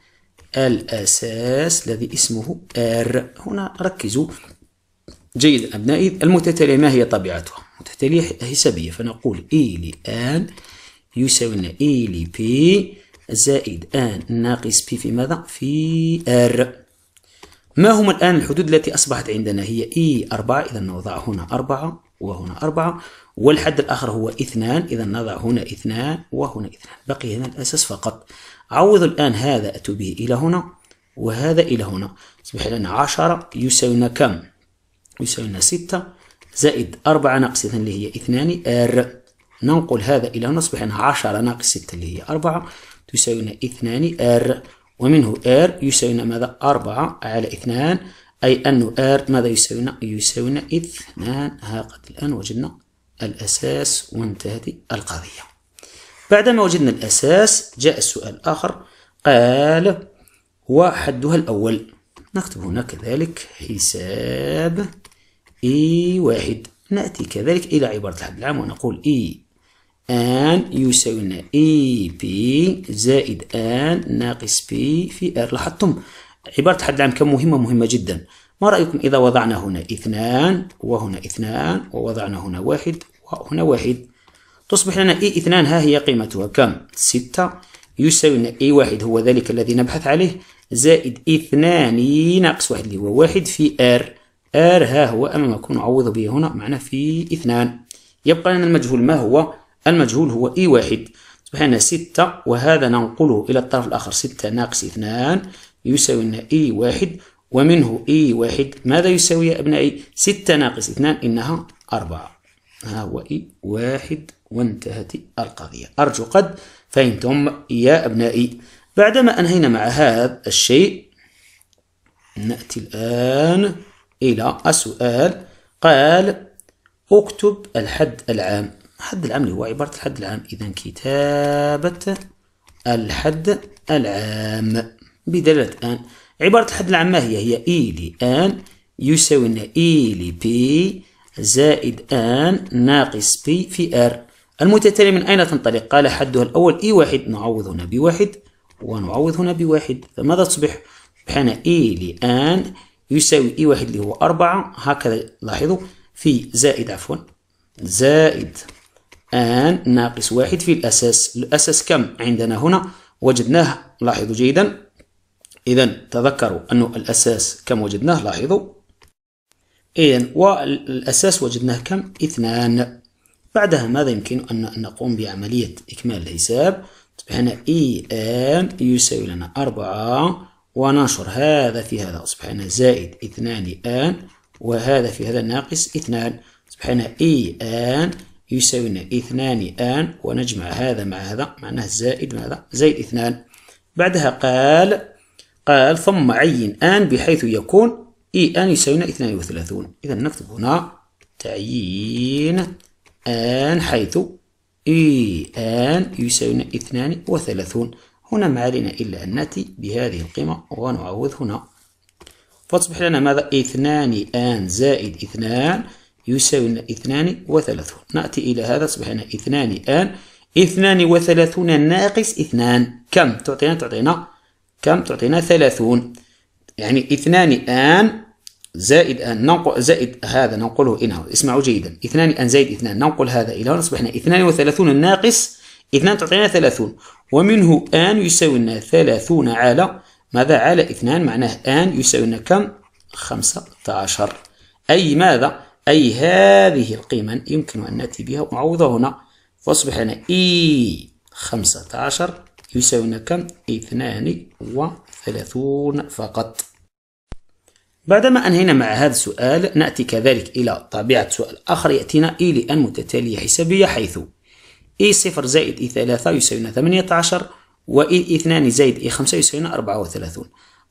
الأساس الذي اسمه R هنا ركزوا جيد أبنائي المتتالية ما هي طبيعتها؟ متتالية حسابية فنقول E لآن يساوي لنا E ل P زائد آن ناقص P في ماذا؟ في R ما هما الآن الحدود التي أصبحت عندنا هي E 4 إذا نوضع هنا 4 وهنا 4 والحد الآخر هو 2 إذا نضع هنا 2 وهنا 2 بقي هنا الأساس فقط عوض الآن هذا أتوا به إلى هنا وهذا إلى هنا أصبح لنا عشرة يساوينا كم؟ يساوينا ستة زائد أربعة ناقص اثنين اللي هي اثنان ار ننقل هذا إلى هنا أصبح لنا عشرة ناقص ستة اللي هي أربعة تساوينا اثنان ار ومنه ار يساوينا ماذا؟ أربعة على اثنان أي أن ار ماذا يساوينا؟ يساوينا اثنان ها قد الآن وجدنا الأساس وانتهت القضية بعدما وجدنا الأساس جاء السؤال الآخر قال وحدها الأول نكتب هنا كذلك حساب إي واحد نأتي كذلك إلى عبارة الحد العام ونقول إي آن يساوي لنا إي بي زائد آن ناقص بي في آر لاحظتم عبارة الحد العام كم مهمة مهمة جدا ما رأيكم إذا وضعنا هنا اثنان وهنا اثنان ووضعنا هنا واحد وهنا واحد تصبح لنا اي اثنان ها هي قيمتها كم ستة يساوي لنا اي واحد هو ذلك الذي نبحث عليه زائد اثنان ناقص واحد اللي هو واحد في ار ار ها هو امامكم نعوض به هنا معنا في اثنان يبقى لنا المجهول ما هو المجهول هو اي واحد تصبح لنا ستة وهذا ننقله الى الطرف الاخر ستة ناقص اثنان يساوي لنا اي واحد ومنه اي واحد ماذا يساوي يا ابنائي ستة ناقص اثنان انها أربعة ها هو اي واحد وانتهت القضية أرجو قد فهمتم يا أبنائي بعدما أنهينا مع هذا الشيء نأتي الآن إلى السؤال قال اكتب الحد العام الحد العام اللي هو عبارة الحد العام إذا كتابة الحد العام بدلالة آن عبارة الحد العام ما هي هي إي لآن يساوي إي لبي زائد آن ناقص بي في آر المتتالية من أين تنطلق؟ قال حدها الأول إي e واحد نعوض هنا بواحد ونعوض هنا بواحد فماذا تصبح؟ بحنا إي e لآن يساوي إي e واحد اللي هو أربعة هكذا لاحظوا في زائد عفوا زائد آن ناقص واحد في الأساس الأساس كم عندنا هنا وجدناه لاحظوا جيدا إذا تذكروا أن الأساس كم وجدناه لاحظوا إذا والأساس وجدناه كم؟ اثنان بعدها ماذا يمكن أن نقوم بعملية إكمال الحساب تصبح إي آن يساوي لنا أربعة وننشر هذا في هذا أصبح هنا زائد اثنان آن وهذا في هذا ناقص اثنان أصبح هنا إي e آن يساوي لنا اثنان آن ونجمع هذا مع هذا معناه زائد ماذا؟ زائد اثنان بعدها قال قال ثم عين آن بحيث يكون إي أن يساوينا 32 إذا نكتب هنا تعيين أن حيث إي أن يساوينا 32 هنا ما علينا إلا أن نأتي بهذه القيمة ونعوض هنا فتصبح لنا ماذا اثنان آن زائد اثنان يساوي لنا اثنان وثلاثون نأتي إلى هذا تصبح لنا اثنان آن اثنان وثلاثون ناقص اثنان كم تعطينا تعطينا كم تعطينا ثلاثون يعني اثنان آن زائد آن ننقل زائد هذا ننقله إلى هنا اسمعوا جيدا اثنان آن زائد اثنان ننقل هذا إلى هنا أصبحنا 32 ناقص اثنان تعطينا 30 ومنه آن يساوي لنا 30 على ماذا على اثنان معناه آن يساوي لنا كم 15 أي ماذا أي هذه القيمة يمكن أن نأتي بها ونعوضها هنا فأصبح لنا إي e 15 يساوي لنا كم؟ 32 فقط بعدما أنهينا مع هذا السؤال نأتي كذلك إلى طبيعة سؤال آخر يأتينا إي لأن متتالية حسابية حيث إي صفر زائد إي ثلاثة يساوينا ثمانية عشر وإي اثنان زائد إي خمسة يساوينا أربعة وثلاثون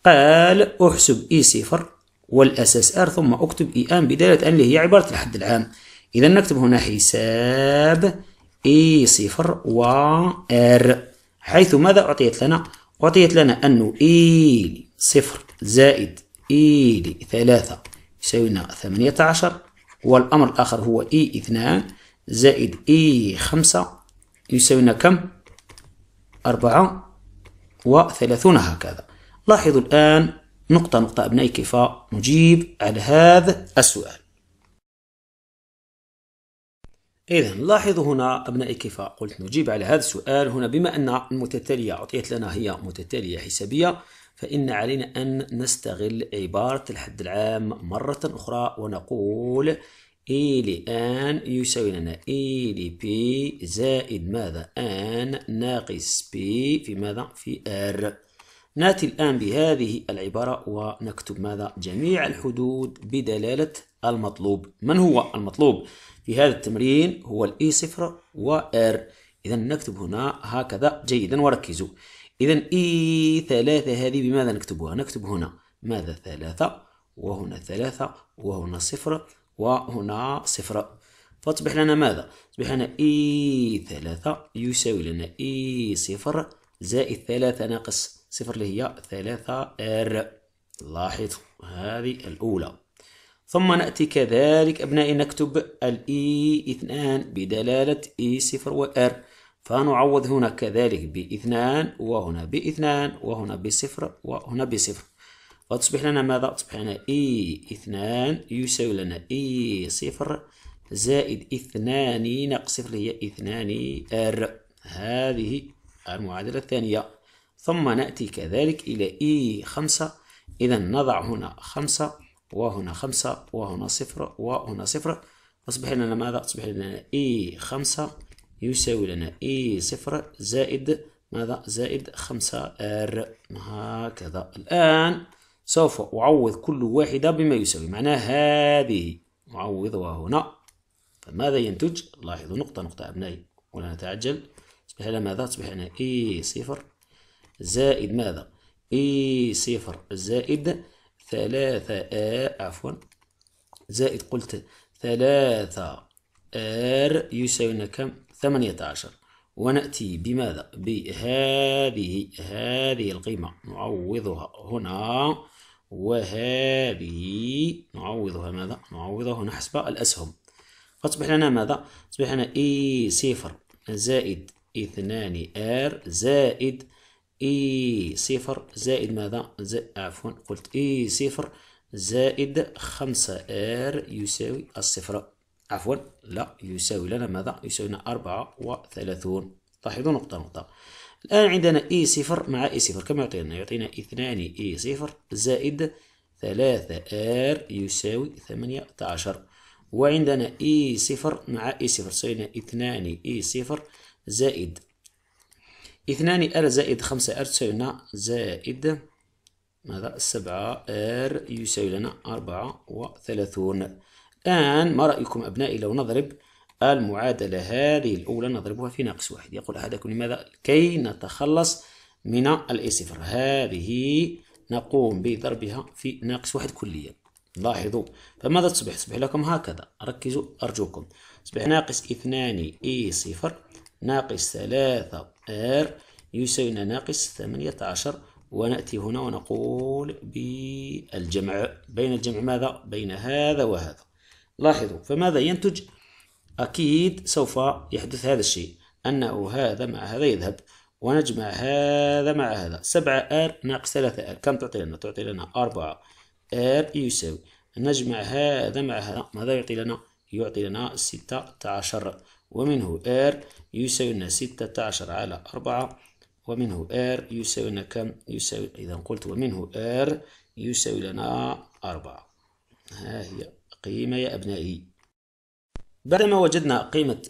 قال أحسب إي صفر والأساس آر ثم أكتب إي آن بدالة آن اللي هي عبارة الحد العام إذا نكتب هنا حساب إي صفر و آر حيث ماذا أعطيت لنا؟ أعطيت لنا أنه إي صفر زائد إي لي يساوي لنا ثمانية عشر والأمر الآخر هو إي اثنان زائد إي خمسة يساوي لنا كم أربعة وثلاثون هكذا لاحظوا الآن نقطة نقطة أبنائي كيف نجيب على
هذا السؤال
إذا لاحظوا هنا أبنائي كيف قلت نجيب على هذا السؤال هنا بما أن المتتالية أعطيت لنا هي متتالية حسابية فإن علينا أن نستغل عبارة الحد العام مرة أخرى ونقول إي لآن يساوي لنا إي لبي زائد ماذا آن ناقص بي في ماذا في آر نأتي الآن بهذه العبارة ونكتب ماذا جميع الحدود بدلالة المطلوب من هو المطلوب في هذا التمرين هو الإي صفر وآر إذا نكتب هنا هكذا جيدا وركزوا إذا إي ثلاثة هذه بماذا نكتبها؟ نكتب هنا ماذا ثلاثة وهنا ثلاثة وهنا صفر وهنا صفر فتصبح لنا ماذا؟ تصبح لنا إي ثلاثة يساوي لنا إي صفر زائد ثلاثة ناقص صفر اللي هي ثلاثة آر لاحظ هذه الأولى ثم نأتي كذلك أبنائي نكتب الإي اثنان بدلالة إي صفر وآر فنعوض هنا كذلك باثنان وهنا باثنان وهنا بصفر وهنا بصفر وتصبح لنا ماذا؟ تصبح لنا إي اثنان يساوي لنا إي صفر زائد اثنان ناقص صفر هي اثنان ار هذه المعادلة الثانية ثم نأتي كذلك إلى إي خمسة إذا نضع هنا خمسة وهنا خمسة وهنا صفر وهنا صفر تصبح لنا ماذا؟ تصبح لنا إي خمسة يساوي لنا اي صفر زائد ماذا زائد خمسة ار هكذا الآن سوف أعوض كل واحدة بما يساوي معناه هذه أعوضها هنا فماذا ينتج لاحظوا نقطة نقطة أبنائي ولا نتعجل تصبح لنا ماذا تصبح لنا اي صفر زائد ماذا اي صفر زائد ثلاثة آ عفوا زائد قلت ثلاثة ار يساوي لنا كم ثمانية عشر ونأتي بماذا بهذه هذه القيمة نعوضها هنا وهذه نعوضها ماذا نعوضها هنا حسب الأسهم فتصبح لنا ماذا تصبح لنا إي e صفر زائد اثنان آر زائد إي e صفر زائد ماذا زائد عفوا قلت إي e صفر زائد خمسة آر يساوي الصفر عفوا لا يساوي لنا ماذا يساوي لنا 34 لاحظوا طيب، نقطة نقطة الآن عندنا اي e صفر مع اي e صفر كم يعطينا يعطينا اثنان اي e صفر زائد ثلاثة ار يساوي ثمانية عشر وعندنا اي صفر مع اي صفر تساوينا اثنان اي صفر زائد اثنان ار زائد خمسة ار تساوي لنا زائد ماذا سبعة ار يساوي لنا أربعة وثلاثون الآن ما رأيكم أبنائي لو نضرب المعادلة هذه الأولى نضربها في ناقص واحد يقول أحدكم لماذا كي نتخلص من الاي صفر هذه نقوم بضربها في ناقص واحد كليا لاحظوا فماذا تصبح تصبح لكم هكذا ركزوا أرجوكم تصبح ناقص اثنان اي صفر ناقص ثلاثة ار يساوينا ناقص ثمانية عشر ونأتي هنا ونقول بالجمع بين الجمع ماذا بين هذا وهذا لاحظوا فماذا ينتج أكيد سوف يحدث هذا الشيء أنه هذا مع هذا يذهب ونجمع هذا مع هذا سبعة R ناقص ثلاثة R كم تعطي لنا؟ تعطي لنا أربعة R يساوي نجمع هذا مع هذا ماذا يعطي لنا؟ يعطي لنا ستة عشر ومنه R يساوي لنا ستة عشر على أربعة ومنه R يساوي لنا كم؟ يساوي إذا قلت ومنه R يساوي لنا أربعة ها هي قيمة يا أبنائي بعدما وجدنا قيمة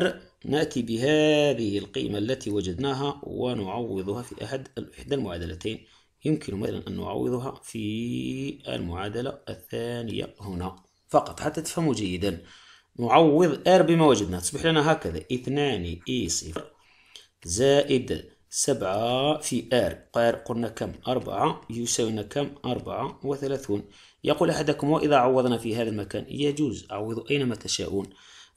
R نأتي بهذه القيمة التي وجدناها ونعوضها في أحد إحدى المعادلتين يمكن مثلا أن نعوضها في المعادلة الثانية هنا فقط حتى تفهموا جيدا نعوض R بما وجدنا تصبح لنا هكذا اثنان اي e صفر زائد سبعة في R قلنا كم أربعة يساوينا كم أربعة وثلاثون يقول أحدكم وإذا عوضنا في هذا المكان يجوز عوضوا أينما تشاءون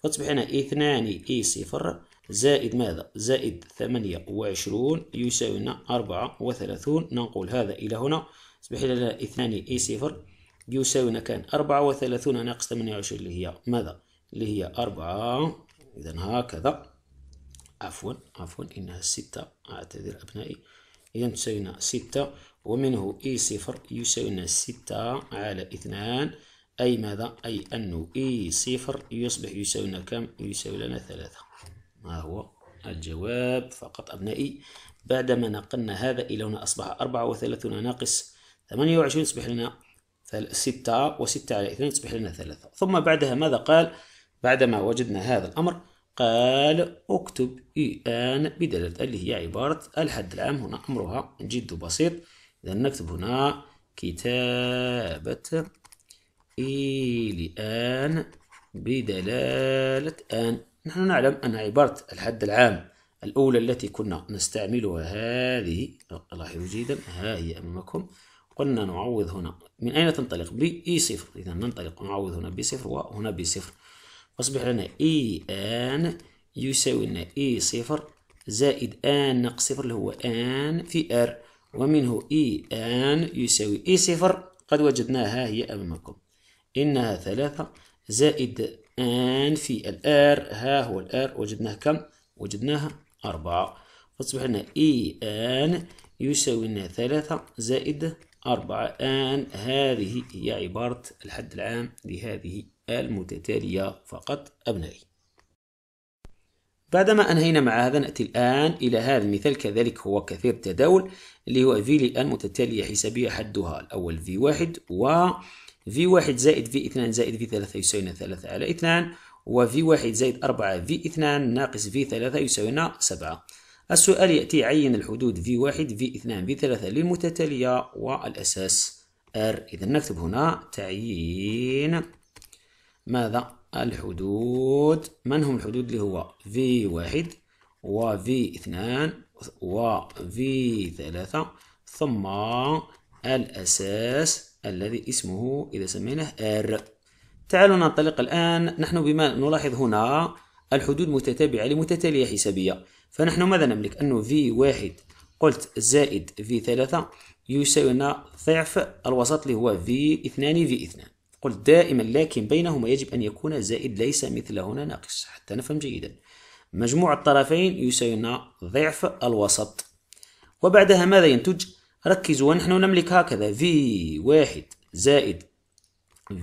فتصبح هنا اثنان اي صفر زائد ماذا زائد ثمانية وعشرون يساوي لنا أربعة وثلاثون ننقل هذا إلى هنا يصبح لنا اثنان اي صفر يساوي لنا كان أربعة وثلاثون ناقص ثمانية وعشرون اللي هي ماذا اللي هي أربعة إذا هكذا عفوا عفوا إنها ستة أعتذر أبنائي إذا تساوي لنا ستة ومنه إي صفر يساوي لنا ستة على اثنان أي ماذا أي أنه إي صفر يصبح يساوي لنا كم يساوي لنا ثلاثة ما هو الجواب فقط أبنائي بعدما نقلنا هذا إلى هنا أصبح أربعة وثلاثون ناقص ثمانية وعشرون يصبح لنا ستة وستة على اثنان يصبح لنا ثلاثة ثم بعدها ماذا قال بعدما وجدنا هذا الأمر قال اكتب إي آن بدلالة اللي هي عبارة الحد العام هنا أمرها جد بسيط إذا نكتب هنا كتابة آن بدلالة آن نحن نعلم أن عبارة الحد العام الأولى التي كنا نستعملها هذه لاحظوا جيدا ها هي أمامكم قلنا نعوض هنا من أين تنطلق؟ بإي صفر إذا ننطلق نعوض هنا بصفر وهنا بصفر أصبح لنا إي آن يساوي لنا إي صفر زائد آن ناقص صفر اللي هو آن في آر ومنه إي e آن يساوي إي e صفر قد وجدناها هي أمامكم إنها ثلاثة زائد آن في الآر ها هو الآر وجدناه كم؟ وجدناها أربعة فتصبح لنا إي e آن يساوي لنا ثلاثة زائد أربعة آن هذه هي عبارة الحد العام لهذه المتتالية فقط أبنائي بعدما أنهينا مع هذا نأتي الآن إلى هذا المثال كذلك هو كثير التداول اللي هو في لأن متتالية حسابية حدها الأول في واحد و في واحد زائد في اثنان زائد في ثلاثة يساوينا ثلاثة على اثنان و وفي واحد زائد أربعة في اثنان ناقص في ثلاثة يساوينا سبعة السؤال يأتي عين الحدود في واحد في اثنان في ثلاثة للمتتالية والأساس R إذا نكتب هنا تعيين ماذا الحدود من هم الحدود اللي هو في واحد وفي اثنان وفي ثلاثة ثم الأساس الذي اسمه إذا سميناه R تعالوا ننطلق الآن نحن بما نلاحظ هنا الحدود متتابعة لمتتالية حسابية فنحن ماذا نملك أنه في واحد قلت زائد في ثلاثة يساوي ضعف الوسط اللي هو في اثنان في اثنان قلت دائما لكن بينهما يجب أن يكون زائد ليس مثل هنا ناقص حتى نفهم جيدا مجموع الطرفين يساوي ضعف الوسط وبعدها ماذا ينتج؟ ركزوا ونحن نملك هكذا في واحد زائد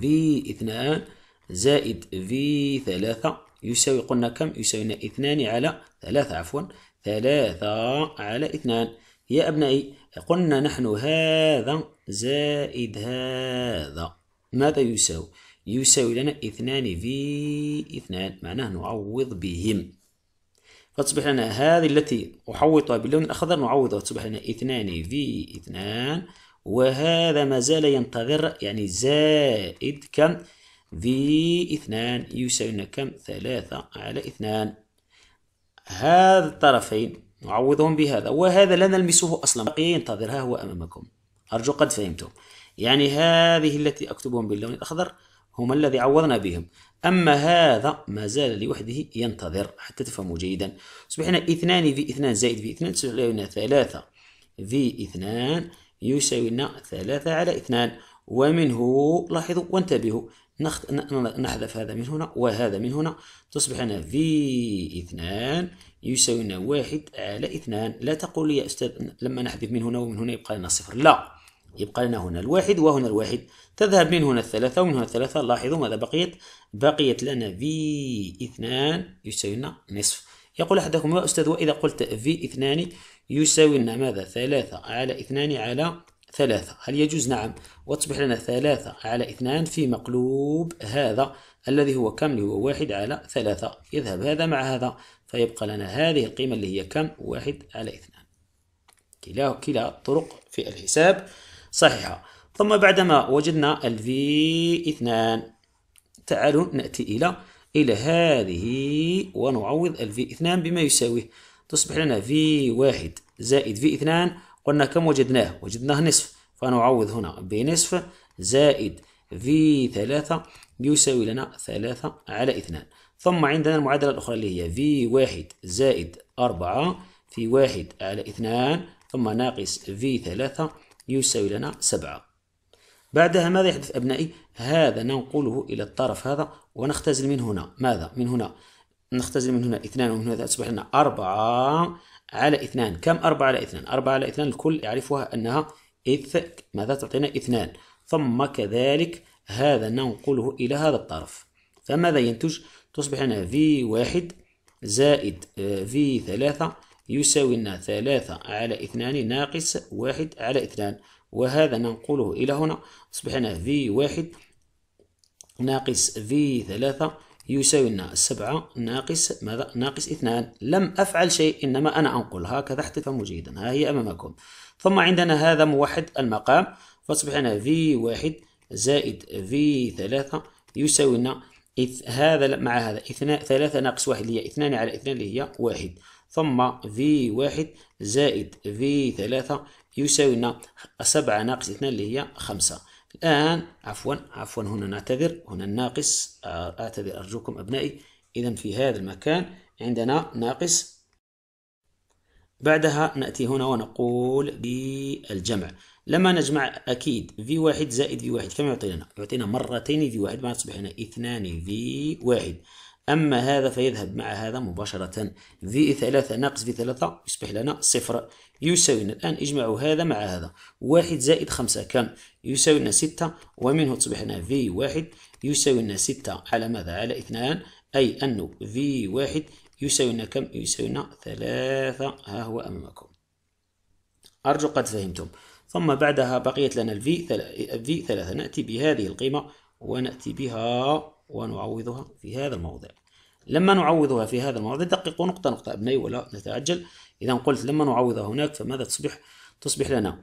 في اثنان زائد في ثلاثة يساوي قلنا كم؟ يساوي اثنان على ثلاثة عفوا ثلاثة على اثنان يا أبنائي قلنا نحن هذا زائد هذا ماذا يساوي؟ يساوي لنا اثنان في اثنان معناه نعوض بهم فتصبح لنا هذه التي أحوطها باللون الأخضر نعوضها تصبح لنا اثنان في اثنان وهذا ما زال ينتظر يعني زائد كم في اثنان يساوي لنا كم ثلاثة على اثنان هذا الطرفين نعوضهم بهذا وهذا لا نلمسه أصلا بقي ينتظر ها هو أمامكم أرجو قد فهمتم يعني هذه التي أكتبهم باللون الأخضر هم الذي عوضنا بهم أما هذا ما زال لوحده ينتظر حتى تفهموا جيدا أصبحنا اثنان في اثنان زائد في اثنان لنا ثلاثة في اثنان يساوي لنا ثلاثة على اثنان ومنه لاحظوا وانتبهوا نحذف هذا من هنا وهذا من هنا تصبح لنا في اثنان يساوي لنا واحد على اثنان لا تقول لي يا أستاذ لما نحذف من هنا ومن هنا يبقى لنا صفر لا يبقى لنا هنا الواحد وهنا الواحد تذهب من هنا الثلاثة ومن هنا الثلاثة لاحظوا ماذا بقيت بقيت لنا في اثنان يساوي لنا نصف يقول أحدكم يا أستاذ وإذا قلت في اثنان يساوي لنا ماذا ثلاثة على اثنان على ثلاثة هل يجوز نعم وتصبح لنا ثلاثة على اثنان في مقلوب هذا الذي هو كم اللي هو واحد على ثلاثة يذهب هذا مع هذا فيبقى لنا هذه القيمة اللي هي كم واحد على اثنان كلا كلا الطرق في الحساب صحيحة ثم بعدما وجدنا ال V2 تعالوا نأتي إلى إلى هذه ونعوض ال V2 بما يساويه تصبح لنا V1 زائد V2 قلنا كم وجدناه وجدناه نصف فنعوض هنا بنصف زائد V3 يساوي لنا 3 على 2 ثم عندنا المعادلة الأخرى اللي هي V1 زائد 4 في 1 على 2 ثم ناقص V3 يساوي لنا سبعة بعدها ماذا يحدث أبنائي هذا ننقله إلى الطرف هذا ونختزل من هنا ماذا من هنا نختزل من هنا اثنان ومن هنا تصبح لنا أربعة على اثنان كم أربعة على اثنان أربعة على اثنان الكل يعرفها أنها إث ماذا تعطينا اثنان ثم كذلك هذا ننقله إلى هذا الطرف فماذا ينتج تصبح لنا في واحد زائد في آه، ثلاثة يساوي لنا ثلاثة على اثنان ناقص واحد على اثنان وهذا ننقله إلى هنا أصبح في واحد ناقص في ثلاثة يساوي لنا سبعة ناقص ماذا؟ ناقص اثنان لم أفعل شيء إنما أنا أنقل هكذا تفهموا جيدا ها هي أمامكم ثم عندنا هذا موحد المقام فأصبح في واحد زائد في ثلاثة يساوي لنا هذا مع هذا اثنان ثلاثة ناقص واحد اللي هي اثنان على اثنان اللي هي واحد ثم في واحد زائد في ثلاثة يساوي لنا سبعة ناقص اثنان اللي هي خمسة الآن عفوا عفوا هنا نعتذر هنا الناقص آه، أعتذر أرجوكم أبنائي إذا في هذا المكان عندنا ناقص بعدها نأتي هنا ونقول بالجمع لما نجمع أكيد في واحد زائد في واحد كم يعطينا؟ يعطينا مرتين في واحد ما تصبح هنا اثنان في واحد أما هذا فيذهب مع هذا مباشرة في ثلاثة ناقص في ثلاثة يصبح لنا صفر يساوينا الآن اجمعوا هذا مع هذا واحد زائد خمسة كم يساوينا ستة ومنه تصبح لنا في واحد يساوينا ستة على ماذا على اثنان أي أنه في واحد يساوينا كم يساوينا ثلاثة ها هو أمامكم أرجو قد فهمتم ثم بعدها بقيت لنا الفي ثلاثة نأتي بهذه القيمة ونأتي بها ونعوضها في هذا الموضع لما نعوضها في هذا الموضع دققوا نقطة نقطة أبنائي ولا نتعجل إذا قلت لما نعوضها هناك فماذا تصبح تصبح لنا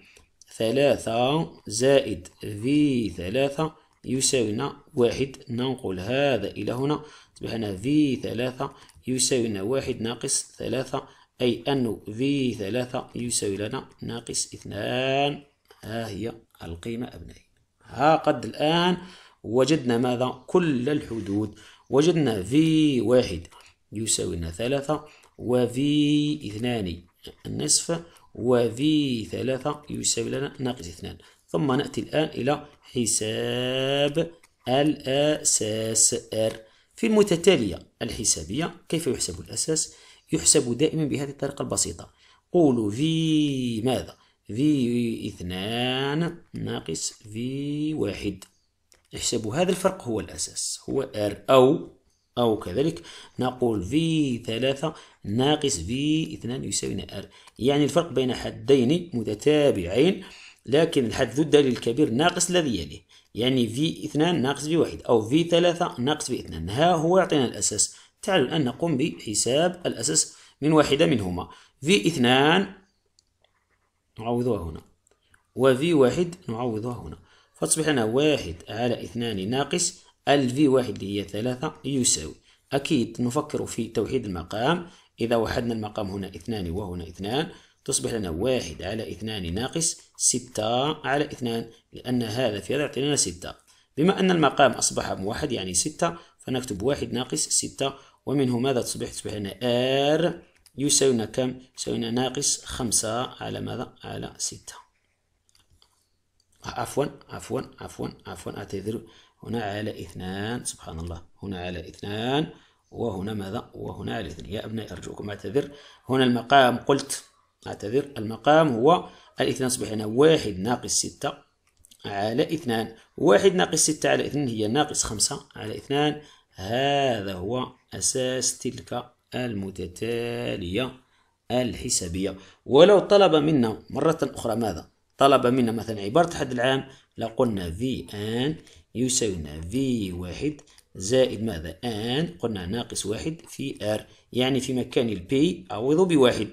ثلاثة زائد في ثلاثة يساوينا واحد ننقل هذا إلى هنا تصبح لنا في ثلاثة يساوينا واحد ناقص ثلاثة أي أن في ثلاثة يساوي لنا ناقص اثنان ها هي القيمة أبنائي ها قد الآن وجدنا ماذا كل الحدود وجدنا في واحد يساوي لنا ثلاثة وفي اثنان النصف وفي ثلاثة يساوي لنا ناقص اثنان ثم نأتي الآن إلى حساب الأساس R في المتتالية الحسابية كيف يحسب الأساس؟ يحسب دائما بهذه الطريقة البسيطة قولوا في ماذا؟ في اثنان ناقص في واحد يحسب هذا الفرق هو الأساس هو R أو أو كذلك نقول V3 ناقص V2 يساوي R يعني الفرق بين حدين متتابعين لكن الحد ذو الدليل الكبير ناقص الذي يليه يعني V2 ناقص V1 أو V3 ناقص V2 ها هو يعطينا الأساس تعالوا الآن نقوم بحساب الأساس من واحدة منهما V2 نعوضها هنا وفي واحد نعوضها هنا فتصبح لنا واحد على اثنان ناقص ال في واحد اللي هي ثلاثة يساوي أكيد نفكر في توحيد المقام إذا وحدنا المقام هنا اثنان وهنا اثنان تصبح لنا واحد على اثنان ناقص ستة على اثنان لأن هذا في هذا يعطي لنا ستة بما أن المقام أصبح موحد يعني ستة فنكتب واحد ناقص ستة ومنه ماذا تصبح تصبح لنا آر يساوينا كم يساوينا ناقص خمسة على ماذا على ستة عفوا عفوا عفوا عفوا أعتذر هنا على اثنان سبحان الله هنا على اثنان وهنا ماذا وهنا على اثنان يا أبنائي أرجوكم أعتذر هنا المقام قلت أعتذر المقام هو الاثنان أصبح هنا واحد ناقص ستة على اثنان واحد ناقص ستة على اثنان هي ناقص خمسة على اثنان هذا هو أساس تلك المتتالية الحسابية ولو طلب منا مرة أخرى ماذا طلب منا مثلا عبارة الحد العام لو قلنا في آن يساوينا في واحد زائد ماذا آن قلنا ناقص واحد في آر يعني في مكان البي عوضه بواحد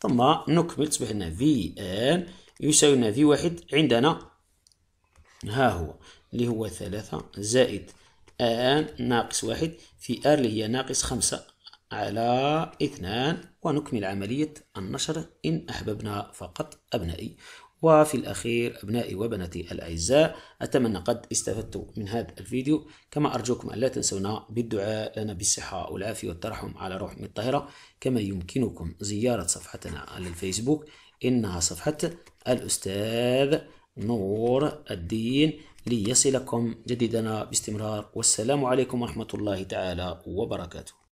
ثم نكمل تصبح لنا في آن يساوينا في واحد عندنا ها هو اللي هو ثلاثة زائد آن ناقص واحد في آر اللي هي ناقص خمسة على اثنان ونكمل عملية النشر إن أحببنا فقط أبنائي وفي الأخير أبنائي وبناتي الأعزاء أتمنى قد استفدتم من هذا الفيديو كما أرجوكم أن لا تنسونا بالدعاء لنا بالصحة والعافية والترحم على روح من الطاهرة كما يمكنكم زيارة صفحتنا على الفيسبوك إنها صفحة الأستاذ نور الدين ليصلكم جديدنا باستمرار والسلام عليكم ورحمة الله تعالى وبركاته